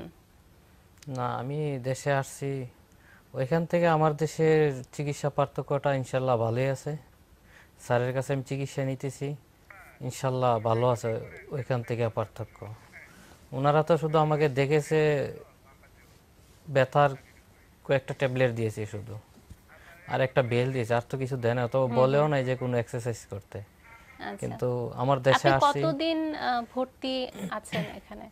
না আমি দেশে আসছি ওইখান থেকে আমার দেশের চিকিৎসা পার্থক্যটা ইনশাল্লাহ ভালোই আছে স্যারের কাছে আমি চিকিৎসা নিতেছি ইনশাল্লাহ ভালো আছে ওইখান থেকে পার্থক্য ওনারা তো শুধু আমাকে দেখেছে ব্যথার কয়েকটা ট্যাবলেট দিয়েছি শুধু আর একটা বেল দিয়েছি আর তো কিছু দেয় না তো বলেও নাই যে কোনো এক্সারসাইজ করতে আচ্ছা। কিন্তু আমার দেশে আসি কতদিন ভর্তি আছেন এখানে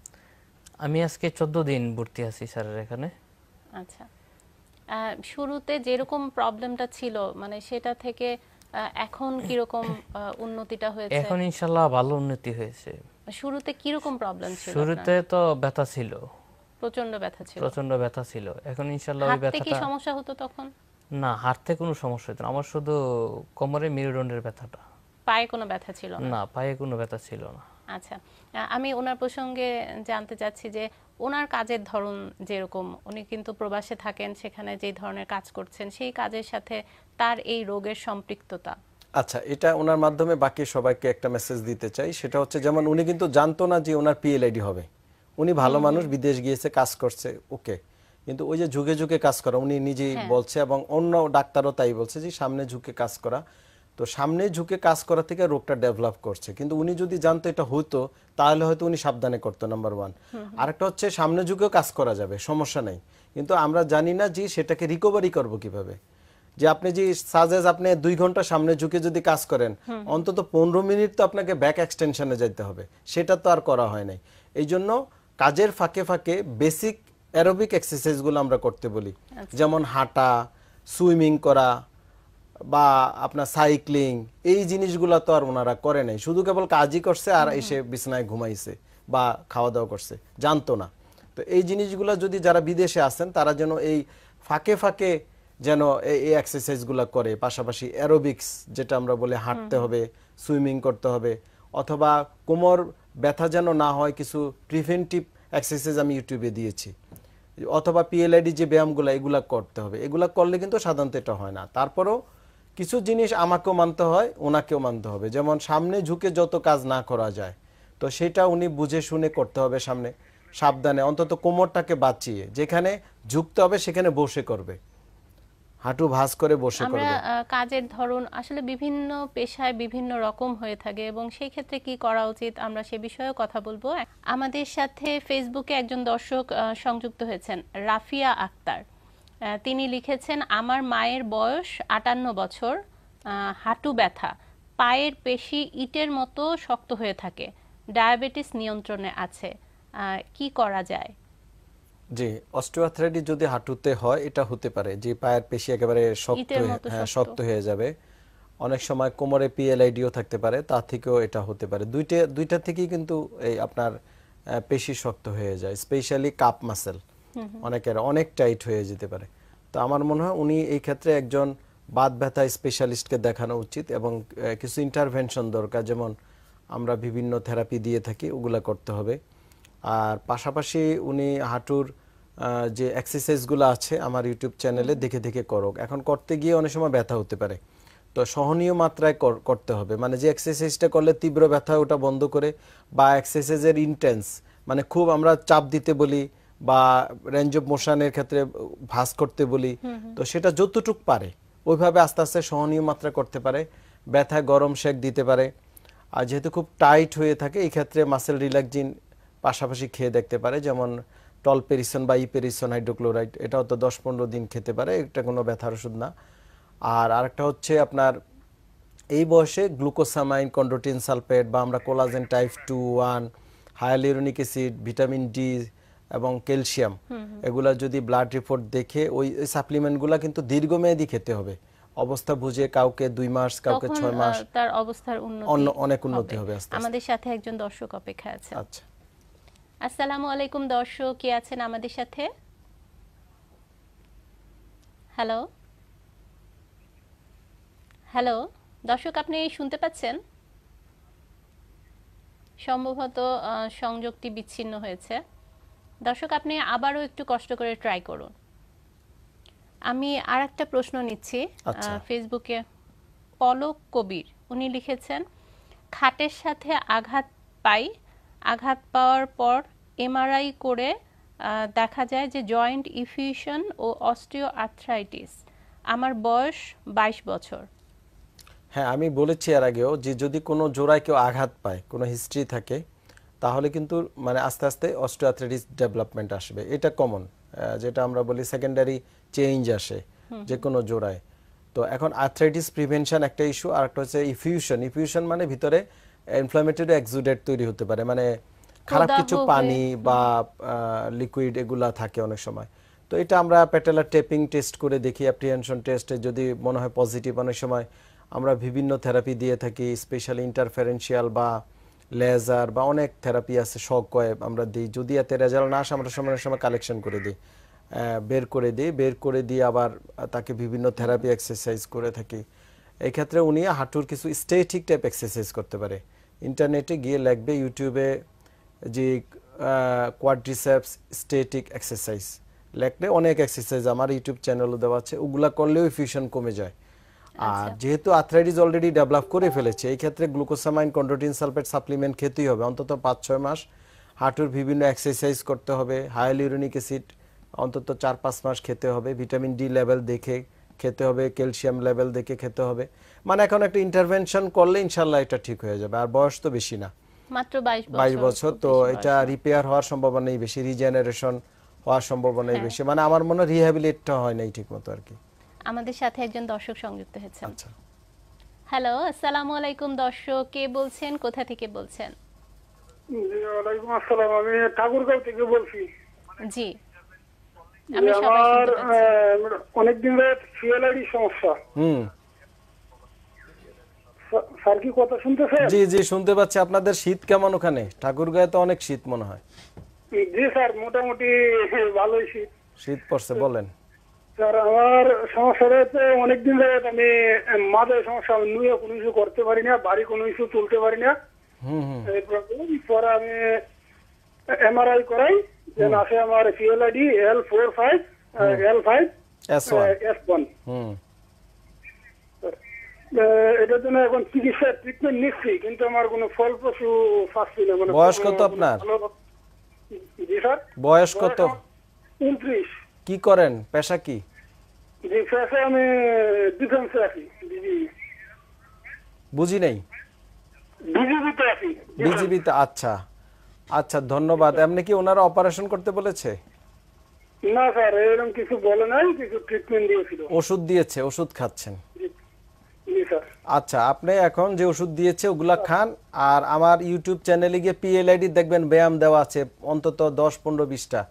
আমি আজকে 14 দিন ভর্তি আছি স্যারের এখানে আচ্ছা শুরুতে যেরকম প্রবলেমটা ছিল মানে সেটা থেকে এখন কিরকম উন্নতিটা হয়েছে এখন ইনশাআল্লাহ ভালো উন্নতি হয়েছে শুরুতে কিরকম প্রবলেম ছিল শুরুতে তো ব্যথা ছিল প্রচন্ড ব্যথা ছিল প্রচন্ড ব্যথা ছিল এখন ইনশাআল্লাহ ওই ব্যথাটা কি সমস্যা হতো তখন না হাঁটতে কোনো সমস্যা হতো না আমার শুধু কোমরে মেরুদণ্ডের ব্যথাটা পায়ে কোনো ব্যথা ছিল না না পায়ে কোনো ব্যথা ছিল না আচ্ছা আমি ওনার প্রসঙ্গে জানতে চাচ্ছি যে ওনার কাজের ধরন যেরকম উনি কিন্তু প্রবাসে থাকেন সেখানে যে ধরনের কাজ করছেন সেই কাজের সাথে তার এই রোগের সম্পৃক্ততা আচ্ছা এটা ওনার মাধ্যমে বাকি সবাইকে একটা মেসেজ দিতে চাই সেটা হচ্ছে যেমন উনি কিন্তু জানতো না যে ওনার পিএলআইডি হবে উনি ভালো মানুষ বিদেশ গিয়েছে কাজ করছে ওকে কিন্তু ওই যে ঝুঁকে ঝুঁকে কাজ করা উনি নিজেই হ্যাঁ। বলছে এবং অন্য ডাক্তারও তাই বলছে যে সামনে ঝুঁকে কাজ করা তো সামনে ঝুঁকে কাজ করা থেকে রোগটা ডেভেলপ করছে কিন্তু উনি যদি জানতো এটা হতো তাহলে হয়তো উনি সাবধানে করতো নাম্বার ওয়ান আরেকটা হচ্ছে সামনে ঝুঁকেও কাজ করা যাবে সমস্যা নেই কিন্তু আমরা জানি না যে সেটাকে রিকভারি করব কিভাবে যে আপনি যে সাজেজ আপনি দুই ঘন্টা সামনে ঝুঁকে যদি কাজ করেন অন্তত পনেরো মিনিট তো আপনাকে ব্যাক এক্সটেনশনে যাইতে হবে সেটা তো আর করা হয় নাই এই জন্য কাজের ফাঁকে ফাঁকে বেসিক অ্যারোবিক এক্সারসাইজগুলো আমরা করতে বলি আচ্ছা। যেমন হাঁটা সুইমিং করা বা আপনার সাইক্লিং এই জিনিসগুলো তো আর ওনারা করে নাই শুধু কেবল কাজই করছে আর এসে বিছনায় ঘুমাইছে বা খাওয়া দাওয়া করছে জানতো না তো এই জিনিসগুলো যদি যারা বিদেশে আসেন তারা যেন এই ফাঁকে ফাঁকে যেন এই এক্সারসাইজগুলো করে পাশাপাশি অ্যারোবিক্স যেটা আমরা বলে হাঁটতে হবে সুইমিং করতে হবে অথবা কোমর ব্যথা যেন না হয় কিছু প্রিভেন্টিভ এক্সারসাইজ আমি ইউটিউবে দিয়েছি অথবা পিএলআইডি যে ব্যায়ামগুলো এগুলা করতে হবে এগুলো করলে কিন্তু সাধারণত এটা হয় না তারপরেও কিছু জিনিস আমাকেও মানতে হয় ওনাকেও মানতে হবে যেমন সামনে ঝুঁকে যত কাজ না করা যায় তো সেটা উনি বুঝে শুনে করতে হবে সামনে সাবধানে অন্তত কোমরটাকে বাঁচিয়ে যেখানে ঝুঁকতে হবে সেখানে বসে করবে হাঁটু ভাঁজ করে বসে করবে কাজের ধরন আসলে বিভিন্ন পেশায় বিভিন্ন রকম হয়ে থাকে এবং সেই ক্ষেত্রে কি করা উচিত আমরা সে বিষয়ে কথা বলবো আমাদের সাথে ফেসবুকে একজন দর্শক সংযুক্ত হয়েছেন রাফিয়া আক্তার তিনি লিখেছেন আমার মায়ের বয়স আটান্ন বছর হাঁটু ব্যথা পায়ের পেশি ইটের মতো শক্ত হয়ে থাকে ডায়াবেটিস নিয়ন্ত্রণে আছে কি করা যায় যে অস্টিওআর্থ্রাইটিস যদি হাঁটুতে হয় এটা হতে পারে যে পায়ের পেশি একেবারে শক্ত হ্যাঁ শক্ত হয়ে যাবে অনেক সময় কোমরে পিএলআইডিও থাকতে পারে তা থেকেও এটা হতে পারে দুইটা দুইটা থেকেই কিন্তু এই আপনার পেশি শক্ত হয়ে যায় স্পেশালি কাপ মাসেল অনেকের অনেক টাইট হয়ে যেতে পারে তো আমার মনে হয় উনি এই ক্ষেত্রে একজন বাদ ব্যথা স্পেশালিস্টকে দেখানো উচিত এবং কিছু ইন্টারভেনশন দরকার যেমন আমরা বিভিন্ন থেরাপি দিয়ে থাকি ওগুলা করতে হবে আর পাশাপাশি উনি হাঁটুর যে এক্সারসাইজগুলো আছে আমার ইউটিউব চ্যানেলে দেখে দেখে করক এখন করতে গিয়ে অনেক সময় ব্যথা হতে পারে তো সহনীয় মাত্রায় করতে হবে মানে যে এক্সারসাইজটা করলে তীব্র ব্যথা ওটা বন্ধ করে বা এক্সারসাইজের ইন্টেন্স মানে খুব আমরা চাপ দিতে বলি বা রেঞ্জ অফ মোশনের ক্ষেত্রে ভাস করতে বলি তো সেটা যতটুক পারে ওইভাবে আস্তে আস্তে সহনীয় মাত্রা করতে পারে ব্যথা গরম শেক দিতে পারে আর যেহেতু খুব টাইট হয়ে থাকে এই ক্ষেত্রে মাসেল রিল্যাক্সিন পাশাপাশি খেয়ে দেখতে পারে যেমন টলপেরিসন বা ইপেরিসন হাইড্রোক্লোরাইড এটা তো দশ পনেরো দিন খেতে পারে এটা কোনো ব্যথার ওষুধ না আর আরেকটা হচ্ছে আপনার এই বয়সে গ্লুকোসামাইন কন্ড্রোটিন সালফেট বা আমরা collagen type two one hyaluronic acid vitamin D এবং ক্যালসিয়াম এগুলা যদি ব্লাড রিপোর্ট দেখে ওই সাপ্লিমেন্টগুলো কিন্তু দীর্ঘমেয়াদী খেতে হবে অবস্থা বুঝে কাউকে দুই মাস কাউকে ছয় মাস তার অবস্থার অন্য অনেক উন্নতি হবে আমাদের সাথে একজন দর্শক অপেক্ষা আছে আচ্ছা আসসালামু আলাইকুম দর্শক কে আছেন আমাদের সাথে হ্যালো হ্যালো দর্শক আপনি শুনতে পাচ্ছেন সম্ভবত সংযোগটি বিচ্ছিন্ন হয়েছে দর্শক আপনি আবারও একটু কষ্ট করে ট্রাই করুন আমি আর একটা প্রশ্ন নিচ্ছি আচ্ছা। ফেসবুকে পলক কবির উনি লিখেছেন খাটের সাথে আঘাত পাই আঘাত পাওয়ার পর এমআরআই করে দেখা যায় যে জয়েন্ট ইফিউশন ও অস্টিও আর্থ্রাইটিস আমার বয়স 22 বছর হ্যাঁ আমি বলেছি এর আগেও যে যদি কোনো জোড়ায় কেউ আঘাত পায় কোনো হিস্ট্রি থাকে তাহলে কিন্তু মানে আস্তে আস্তে অস্টিওআর্থ্রাইটিস ডেভেলপমেন্ট আসবে এটা কমন যেটা আমরা বলি সেকেন্ডারি চেঞ্জ আসে যে কোনো জোড়ায় তো এখন আর্থ্রাইটিস প্রিভেনশন একটা ইস্যু আর একটা হচ্ছে ইফিউশন ইফিউশন মানে ভিতরে ইনফ্লামেটরি এক্সুডেট তৈরি হতে পারে মানে খারাপ কিছু পানি বা লিকুইড এগুলা থাকে অনেক সময় তো এটা আমরা প্যাটেলার টেপিং টেস্ট করে দেখি অ্যাপ্রিহেনশন টেস্টে যদি মনে হয় পজিটিভ অনেক সময় আমরা বিভিন্ন থেরাপি দিয়ে থাকি স্পেশাল ইন্টারফারেন্সিয়াল বা লেজার বা অনেক থেরাপি আছে শক কয়েব আমরা দিই যদি এতে রেজাল্ট না আসে আমরা সময় সময় কালেকশন করে দিই বের করে দিই বের করে দিয়ে আবার তাকে বিভিন্ন থেরাপি এক্সারসাইজ করে থাকি এক্ষেত্রে উনি হাঁটুর কিছু স্টেটিক টাইপ এক্সারসাইজ করতে পারে ইন্টারনেটে গিয়ে লাগবে ইউটিউবে যে কোয়াড্রিসেপস স্টেটিক এক্সারসাইজ লেখলে অনেক এক্সারসাইজ আমার ইউটিউব চ্যানেলও দেওয়া আছে ওগুলো করলেও ফিউশন কমে যায় আর আচ্ছা। যেহেতু আথরাইটিস অলরেডি ডেভেলপ করে ফেলেছে এই ক্ষেত্রে গ্লুকোসামাইন কন্ড্রোটিন সালফেট সাপ্লিমেন্ট খেতেই হবে অন্তত পাঁচ ছয় মাস হাঁটুর বিভিন্ন এক্সারসাইজ করতে হবে হায়ালিউরনিক অ্যাসিড অন্তত চার পাঁচ মাস খেতে হবে ভিটামিন ডি লেভেল দেখে খেতে হবে ক্যালসিয়াম লেভেল দেখে খেতে হবে মানে এখন একটা ইন্টারভেনশন করলে ইনশাল্লাহ এটা ঠিক হয়ে যাবে আর বয়স তো বেশি না মাত্র 22 বছর তো এটা রিপেয়ার হওয়ার সম্ভাবনা নেই বেশি রিজেনারেশন হওয়ার সম্ভাবনা নেই হ্যাঁ। বেশি মানে আমার মনে রিহ্যাবিলিটেট হয় নাই ঠিকমতো আর কি আমাদের সাথে একজন দর্শক সংযুক্ত হয়েছে আচ্ছা হ্যালো আসসালামু আলাইকুম দর্শক কে বলছেন কোথা থেকে বলছেন ওয়ালাইকুম আসসালাম আমি ঠাকুরগাঁও থেকে বলছি জি আমি সবাই অনেক দিন ধরে ফিউলারি সমস্যা হুম স্যার কি কথা জি জি শুনতে পাচ্ছি আপনাদের শীত কেমন ওখানে ঠাকুরগাঁয়ে তো অনেক শীত মনে হয় জি স্যার মোটামুটি ভালোই শীত শীত পড়ছে বলেন স্যার আমার সমস্যা রয়েছে অনেকদিন ধরে আমি মাঝে সমস্যা নুয়ে কোনো কিছু করতে পারি না বাড়ি কোনো কিছু তুলতে পারি না পরে আমি এমআরআই করাই আছে আমার PLID L four five L five S one S one এটার জন্য এখন চিকিৎসা ট্রিটমেন্ট নিচ্ছি কিন্তু আমার কোনো ফলপ্রসূ মানে বয়স কত আপনার বয়স কত কি করেন পেশা কি বুঝি নাই বিজিবিতে আচ্ছা আচ্ছা ধন্যবাদ এমনি কি ওনারা অপারেশন করতে বলেছে না স্যার এরকম কিছু বলে নাই কিছু ট্রিটমেন্ট দিয়েছিল ওষুধ দিয়েছে ওষুধ খাচ্ছেন আচ্ছা আপনি এখন যে ওষুধ দিয়েছে ওগুলা খান আর আমার ইউটিউব চ্যানেলে গিয়ে পিএলআইডি দেখবেন ব্যায়াম দেওয়া আছে অন্তত দশ পনেরো বিশটা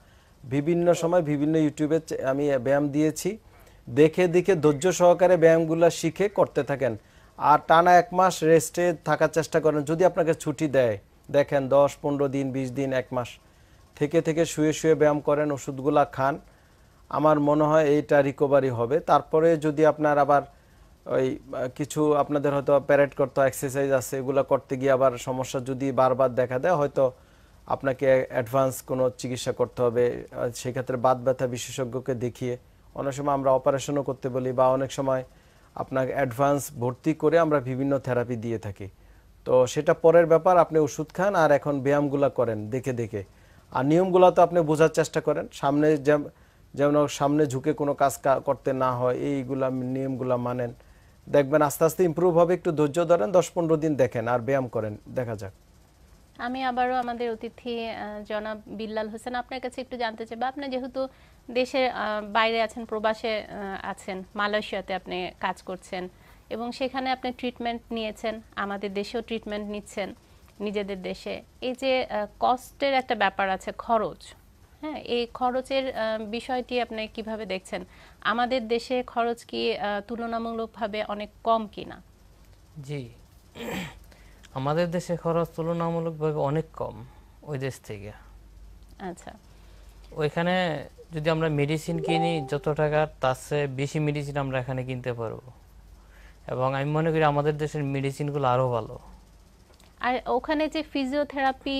বিভিন্ন সময় বিভিন্ন ইউটিউবে আমি ব্যায়াম দিয়েছি দেখে দেখে ধৈর্য সহকারে ব্যায়ামগুলো শিখে করতে থাকেন আর টানা এক মাস রেস্টে থাকার চেষ্টা করেন যদি আপনাকে ছুটি দেয় দেখেন দশ পনেরো দিন বিশ দিন এক মাস থেকে থেকে শুয়ে শুয়ে ব্যায়াম করেন ওষুধগুলা খান আমার মনে হয় এইটা রিকভারি হবে তারপরে যদি আপনার আবার ওই কিছু আপনাদের হয়তো প্যারেড করতে এক্সারসাইজ আছে এগুলো করতে গিয়ে আবার সমস্যা যদি বারবার দেখা দেয় হয়তো আপনাকে অ্যাডভান্স কোনো চিকিৎসা করতে হবে সেক্ষেত্রে বাদ ব্যথা বিশেষজ্ঞকে দেখিয়ে অনেক সময় আমরা অপারেশনও করতে বলি বা অনেক সময় আপনাকে অ্যাডভান্স ভর্তি করে আমরা বিভিন্ন থেরাপি দিয়ে থাকি তো সেটা পরের ব্যাপার আপনি ওষুধ খান আর এখন ব্যায়ামগুলো করেন দেখে দেখে আর নিয়মগুলো তো আপনি বোঝার চেষ্টা করেন সামনে যেমন সামনে ঝুঁকে কোনো কাজ করতে না হয় এইগুলা নিয়মগুলো মানেন দেখবেন আস্তে আস্তে ইম্প্রুভ হবে একটু ধৈর্য ধরেন দশ পনেরো দিন দেখেন আর ব্যায়াম করেন দেখা যাক আমি আবারও আমাদের অতিথি জনাব বিল্লাল হোসেন আপনার কাছে একটু জানতে চাইবো আপনি যেহেতু দেশের বাইরে আছেন প্রবাসে আছেন মালয়েশিয়াতে আপনি কাজ করছেন এবং সেখানে আপনি ট্রিটমেন্ট নিয়েছেন আমাদের দেশেও ট্রিটমেন্ট নিচ্ছেন নিজেদের দেশে এই যে কস্টের একটা ব্যাপার আছে খরচ হ্যাঁ এই খরচের বিষয়টি আপনি কিভাবে দেখছেন আমাদের দেশে খরচ কি তুলনামূলকভাবে অনেক কম কিনা জি আমাদের দেশে খরচ তুলনামূলকভাবে অনেক কম ওই দেশ থেকে আচ্ছা ওইখানে যদি আমরা মেডিসিন কিনি যত টাকার তার চেয়ে বেশি মেডিসিন আমরা এখানে কিনতে পারবো এবং আমি মনে করি আমাদের দেশের মেডিসিনগুলো আরও ভালো আর ওখানে যে ফিজিওথেরাপি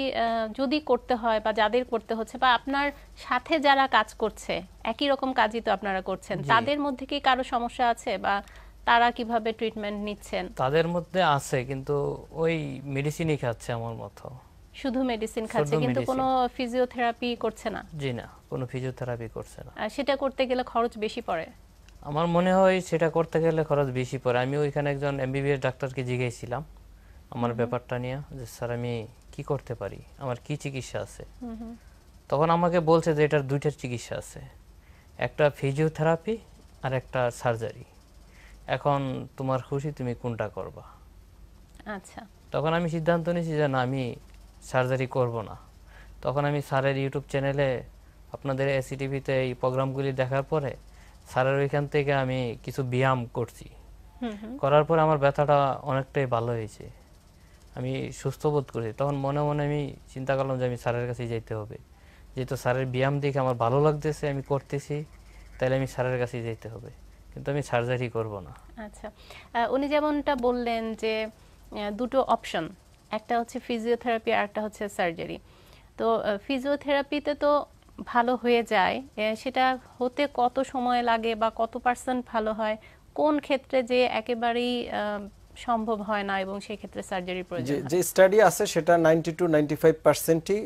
যদি করতে হয় বা যাদের করতে হচ্ছে বা আপনার সাথে যারা কাজ করছে একই রকম কাজই তো আপনারা করছেন তাদের মধ্যে কি কারো সমস্যা আছে বা তারা কিভাবে ট্রিটমেন্ট নিচ্ছেন তাদের মধ্যে আছে কিন্তু ওই মেডিসিনই খাচ্ছে আমার মতো শুধু মেডিসিন খাচ্ছে কিন্তু কোনো ফিজিওথেরাপি করছে না জি না কোনো ফিজিওথেরাপি করছে না সেটা করতে গেলে খরচ বেশি পড়ে আমার মনে হয় সেটা করতে গেলে খরচ বেশি পড়ে আমি ওইখানে একজন এমবিবিএস ডাক্তারকে জিজ্ঞেসছিলাম আমার ব্যাপারটা নিয়ে যে স্যার আমি কি করতে পারি আমার কি চিকিৎসা আছে তখন আমাকে বলছে যে এটার দুইটার চিকিৎসা আছে একটা ফিজিওথেরাপি আর একটা সার্জারি এখন তোমার খুশি তুমি কোনটা করবা আচ্ছা তখন আমি সিদ্ধান্ত নিয়েছি যে না আমি সার্জারি করব না তখন আমি স্যারের ইউটিউব চ্যানেলে আপনাদের এসিটিভিতে এই প্রোগ্রামগুলি দেখার পরে স্যারের ওইখান থেকে আমি কিছু ব্যায়াম করছি করার পর আমার ব্যথাটা অনেকটাই ভালো হয়েছে আমি সুস্থ বোধ করি তখন মনে মনে আমি চিন্তা করলাম যে আমি স্যারের কাছে যাইতে হবে যেহেতু স্যারের ব্যায়াম দেখে আমার ভালো লাগতেছে আমি করতেছি তাহলে আমি স্যারের কাছে যেতে হবে কিন্তু আমি সার্জারি করব না আচ্ছা উনি যেমনটা বললেন যে দুটো অপশন একটা হচ্ছে ফিজিওথেরাপি আর একটা হচ্ছে সার্জারি তো ফিজিওথেরাপিতে তো ভালো হয়ে যায় সেটা হতে কত সময় লাগে বা কত পার্সেন্ট ভালো হয় কোন ক্ষেত্রে যে একেবারেই সম্ভব হয় না এবং সেই ক্ষেত্রে সার্জারি প্রয়োজন যে স্টাডি আছে সেটা 92 টু 95%ই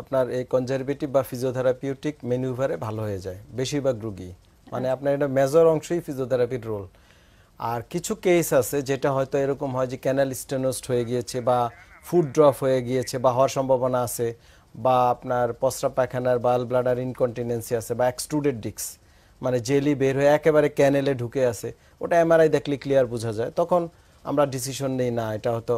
আপনার এই কনজারভেটিভ বা ফিজিওথেরাপিউটিক ম্যানুভারে ভালো হয়ে যায় বেশিরভাগ রোগী মানে আচ্ছা। আপনার এটা মেজর অংশই ফিজিওথেরাপির রোল আর কিছু কেস আছে যেটা হয়তো এরকম হয় যে ক্যানাল স্টেনোসড হয়ে গিয়েছে বা ফুড ড্রপ হয়ে গিয়েছে বা হওয়ার সম্ভাবনা আছে বা আপনার পস্রাব পায়খানার বাল ব্লাডার ইনকন্টিনেন্সি আছে বা এক্সট্রুডেড ডিক্স মানে জেলি বের হয়ে একেবারে ক্যানেলে ঢুকে আছে ওটা এমআরআই দেখলে ক্লিয়ার বোঝা যায় তখন আমরা ডিসিশন নেই না এটা হতো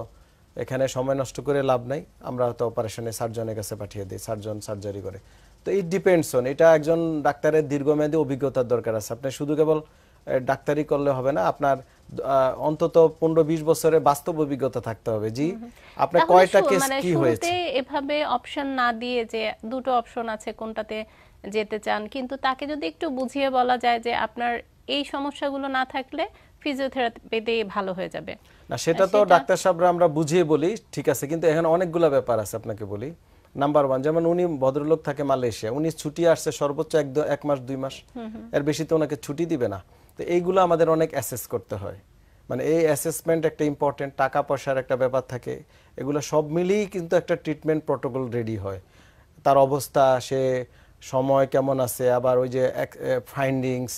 এখানে সময় নষ্ট করে লাভ নাই আমরা হয়তো অপারেশনে সার্জনের কাছে পাঠিয়ে দিই সার্জন সার্জারি করে তো ইট ডিপেন্ডস অন এটা একজন ডাক্তারের দীর্ঘমেয়াদী অভিজ্ঞতার দরকার আছে আপনি শুধু কেবল ডাক্তারি করলে হবে না আপনার অন্তত পনেরো বিশ বছরের বাস্তব অভিজ্ঞতা থাকতে হবে জি আপনার কয়টা কেস মানে কি হয়েছে এভাবে অপশন না দিয়ে যে দুটো অপশন আছে কোনটাতে যেতে চান কিন্তু তাকে যদি একটু বুঝিয়ে বলা যায় যে আপনার এই সমস্যাগুলো না থাকলে ফিজিওথেরাপিতে ভালো হয়ে যাবে না সেটা তো ডাক্তার সাহেবরা আমরা বুঝিয়ে বলি ঠিক আছে কিন্তু এখানে অনেকগুলো ব্যাপার আছে আপনাকে বলি নাম্বার ওয়ান যেমন উনি ভদ্রলোক থাকে মালয়েশিয়া উনি ছুটি আসছে সর্বোচ্চ এক এক মাস দুই মাস এর বেশি তো ওনাকে ছুটি দিবে না তো এইগুলো আমাদের অনেক অ্যাসেস করতে হয় মানে এই অ্যাসেসমেন্ট একটা ইম্পর্টেন্ট টাকা পয়সার একটা ব্যাপার থাকে এগুলো সব মিলিয়েই কিন্তু একটা ট্রিটমেন্ট প্রোটোকল রেডি হয় তার অবস্থা সে সময় কেমন আছে আবার ওই যে ফাইন্ডিংস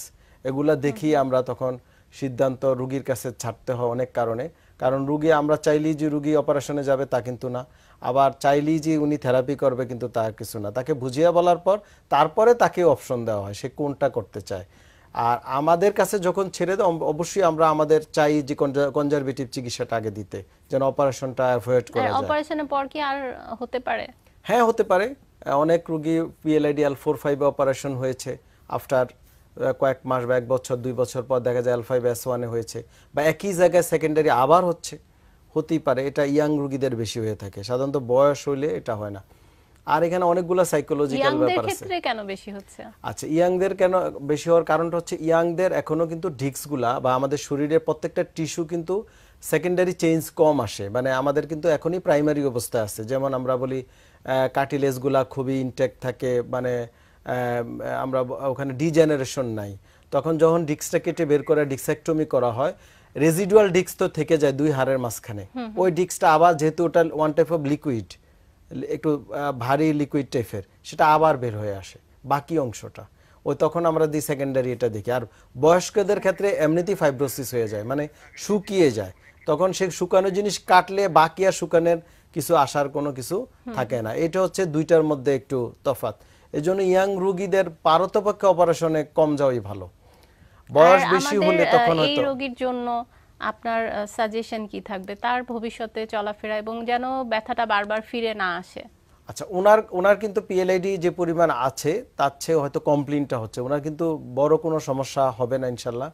এগুলা দেখি আমরা তখন সিদ্ধান্ত রুগীর কাছে ছাড়তে হয় অনেক কারণে কারণ রুগী আমরা চাইলেই যে রুগী অপারেশনে যাবে তা কিন্তু না আবার চাইলেই যে উনি থেরাপি করবে কিন্তু তা কিছু না তাকে বুঝিয়ে বলার পর তারপরে তাকে অপশন দেওয়া হয় সে কোনটা করতে চায় আর আমাদের কাছে যখন ছেড়ে দেয় অবশ্যই আমরা আমাদের চাই যে কনজারভেটিভ চিকিৎসাটা আগে দিতে যেন অপারেশনটা অ্যাভয়েড করা হ্যাঁ, যায় অপারেশনের পর কি আর হতে পারে হ্যাঁ হতে পারে অনেক রুগী পিএলআইডিএল ফোর ফাইভে অপারেশন হয়েছে আফটার কয়েক মাস বা এক বছর দুই বছর পর দেখা যায় অ্যালফাইভ এস ওয়ানে হয়েছে বা একই জায়গায় সেকেন্ডারি আবার হচ্ছে হতেই পারে এটা ইয়াং রুগীদের বেশি হয়ে থাকে সাধারণত বয়স হইলে এটা হয় না আর এখানে অনেকগুলো সাইকোলজিক্যাল ব্যাপার আছে কেন বেশি হচ্ছে আচ্ছা ইয়াংদের কেন বেশি হওয়ার কারণটা হচ্ছে ইয়াংদের এখনও কিন্তু ডিস্কগুলা বা আমাদের শরীরের প্রত্যেকটা টিস্যু কিন্তু সেকেন্ডারি চেঞ্জ কম আসে মানে আমাদের কিন্তু এখনই প্রাইমারি অবস্থা আছে যেমন আমরা বলি কার্টিলেজগুলা খুবই ইনটেক থাকে মানে আমরা ওখানে ডিজেনারেশন নাই তখন যখন ডিক্সটা কেটে বের করে ডিক্সেক্টমি করা হয় রেজিডুয়াল ডিক্স তো থেকে যায় দুই হাড়ের মাঝখানে ওই ডিক্সটা আবার যেহেতু ওটা ওয়ান টাইপ অফ লিকুইড একটু ভারী লিকুইড টাইপের সেটা আবার বের হয়ে আসে বাকি অংশটা ওই তখন আমরা দি সেকেন্ডারি এটা দেখি আর বয়স্কদের ক্ষেত্রে এমনিতেই ফাইব্রোসিস হয়ে যায় মানে শুকিয়ে যায় তখন সে শুকানো জিনিস কাটলে বাকি আর শুকানের কিছু আসার কোনো কিছু থাকে না এটা হচ্ছে দুইটার মধ্যে একটু তফাত এজন্য ইয়াং রোগীদের পারতপক্ষে অপারেশনে কম যাওয়াই ভালো বয়স বেশি হলে তখন হয়তো এই রোগীর জন্য আপনার সাজেশন কি থাকবে তার ভবিষ্যতে চলাফেরা এবং যেন ব্যথাটা বারবার ফিরে না আসে আচ্ছা ওনার ওনার কিন্তু পিএলআইডি যে পরিমাণ আছে তার চেয়ে হয়তো কমপ্লেনটা হচ্ছে ওনার কিন্তু বড় কোনো সমস্যা হবে না ইনশাল্লাহ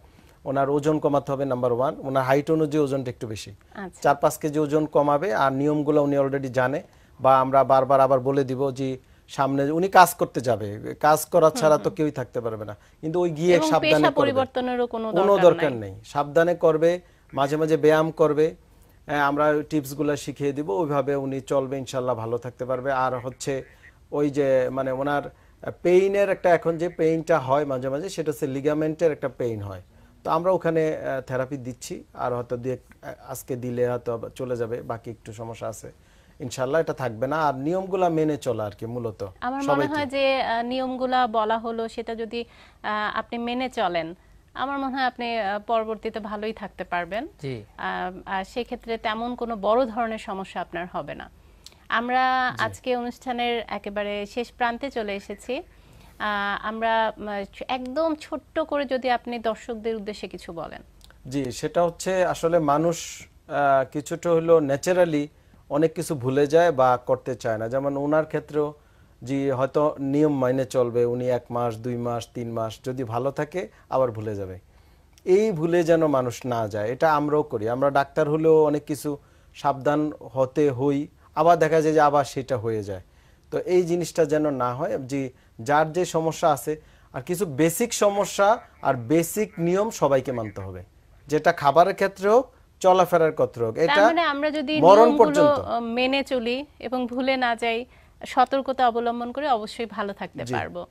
ওনার ওজন কমাতে হবে নাম্বার ওয়ান ওনার হাইট অনুযায়ী ওজনটা একটু বেশি আচ্ছা। চার পাঁচ কেজি ওজন কমাবে আর নিয়মগুলো উনি অলরেডি জানে বা আমরা বারবার আবার বলে দিব যে সামনে উনি কাজ করতে যাবে কাজ করা ছাড়া তো কেউই থাকতে পারবে না কিন্তু ওই গিয়ে সাবধানে পরিবর্তনেরও কোনো দরকার নেই সাবধানে করবে মাঝে মাঝে ব্যায়াম করবে আমরা টিপসগুলো শিখিয়ে দিব ওইভাবে উনি চলবে ইনশাল্লাহ ভালো থাকতে পারবে আর হচ্ছে ওই যে মানে ওনার পেইনের একটা এখন যে পেইনটা হয় মাঝে মাঝে সেটা হচ্ছে লিগামেন্টের একটা পেইন হয় তো আমরা ওখানে থেরাপি দিচ্ছি আর হয়তো দিয়ে আজকে দিলে হয়তো চলে যাবে বাকি একটু সমস্যা আছে ইনশাআল্লাহ এটা থাকবে না আর নিয়মগুলা মেনে চলা আর কি মূলত আমার মনে হয় যে নিয়মগুলা বলা হলো সেটা যদি আপনি মেনে চলেন আমার মনে হয় আপনি পরবর্তীতে ভালোই থাকতে পারবেন জি আর সেই ক্ষেত্রে তেমন কোনো বড় ধরনের সমস্যা আপনার হবে না আমরা আজকে অনুষ্ঠানের একেবারে শেষ প্রান্তে চলে এসেছি আমরা একদম ছোট্ট করে যদি আপনি দর্শকদের উদ্দেশ্যে কিছু বলেন জি সেটা হচ্ছে আসলে মানুষ কিছুটা হলো ন্যাচারালি অনেক কিছু ভুলে যায় বা করতে চায় না যেমন ওনার ক্ষেত্রেও যে হয়তো নিয়ম মাইনে চলবে উনি এক মাস দুই মাস তিন মাস যদি ভালো থাকে আবার ভুলে যাবে এই ভুলে যেন মানুষ না যায় এটা আমরাও করি আমরা ডাক্তার হলেও অনেক কিছু সাবধান হতে হই আবার দেখা যায় যে আবার সেটা হয়ে যায় তো এই জিনিসটা যেন না হয় যে যার যে সমস্যা আছে আর কিছু বেসিক সমস্যা আর বেসিক নিয়ম সবাইকে মানতে হবে যেটা খাবারের ক্ষেত্রে হোক চলাফেরার কতটুকু এটা মানে আমরা যদি মরণ পর্যন্ত মেনে চলি এবং ভুলে না যাই সতর্কতা অবলম্বন করে অবশ্যই ভালো থাকতে পারবো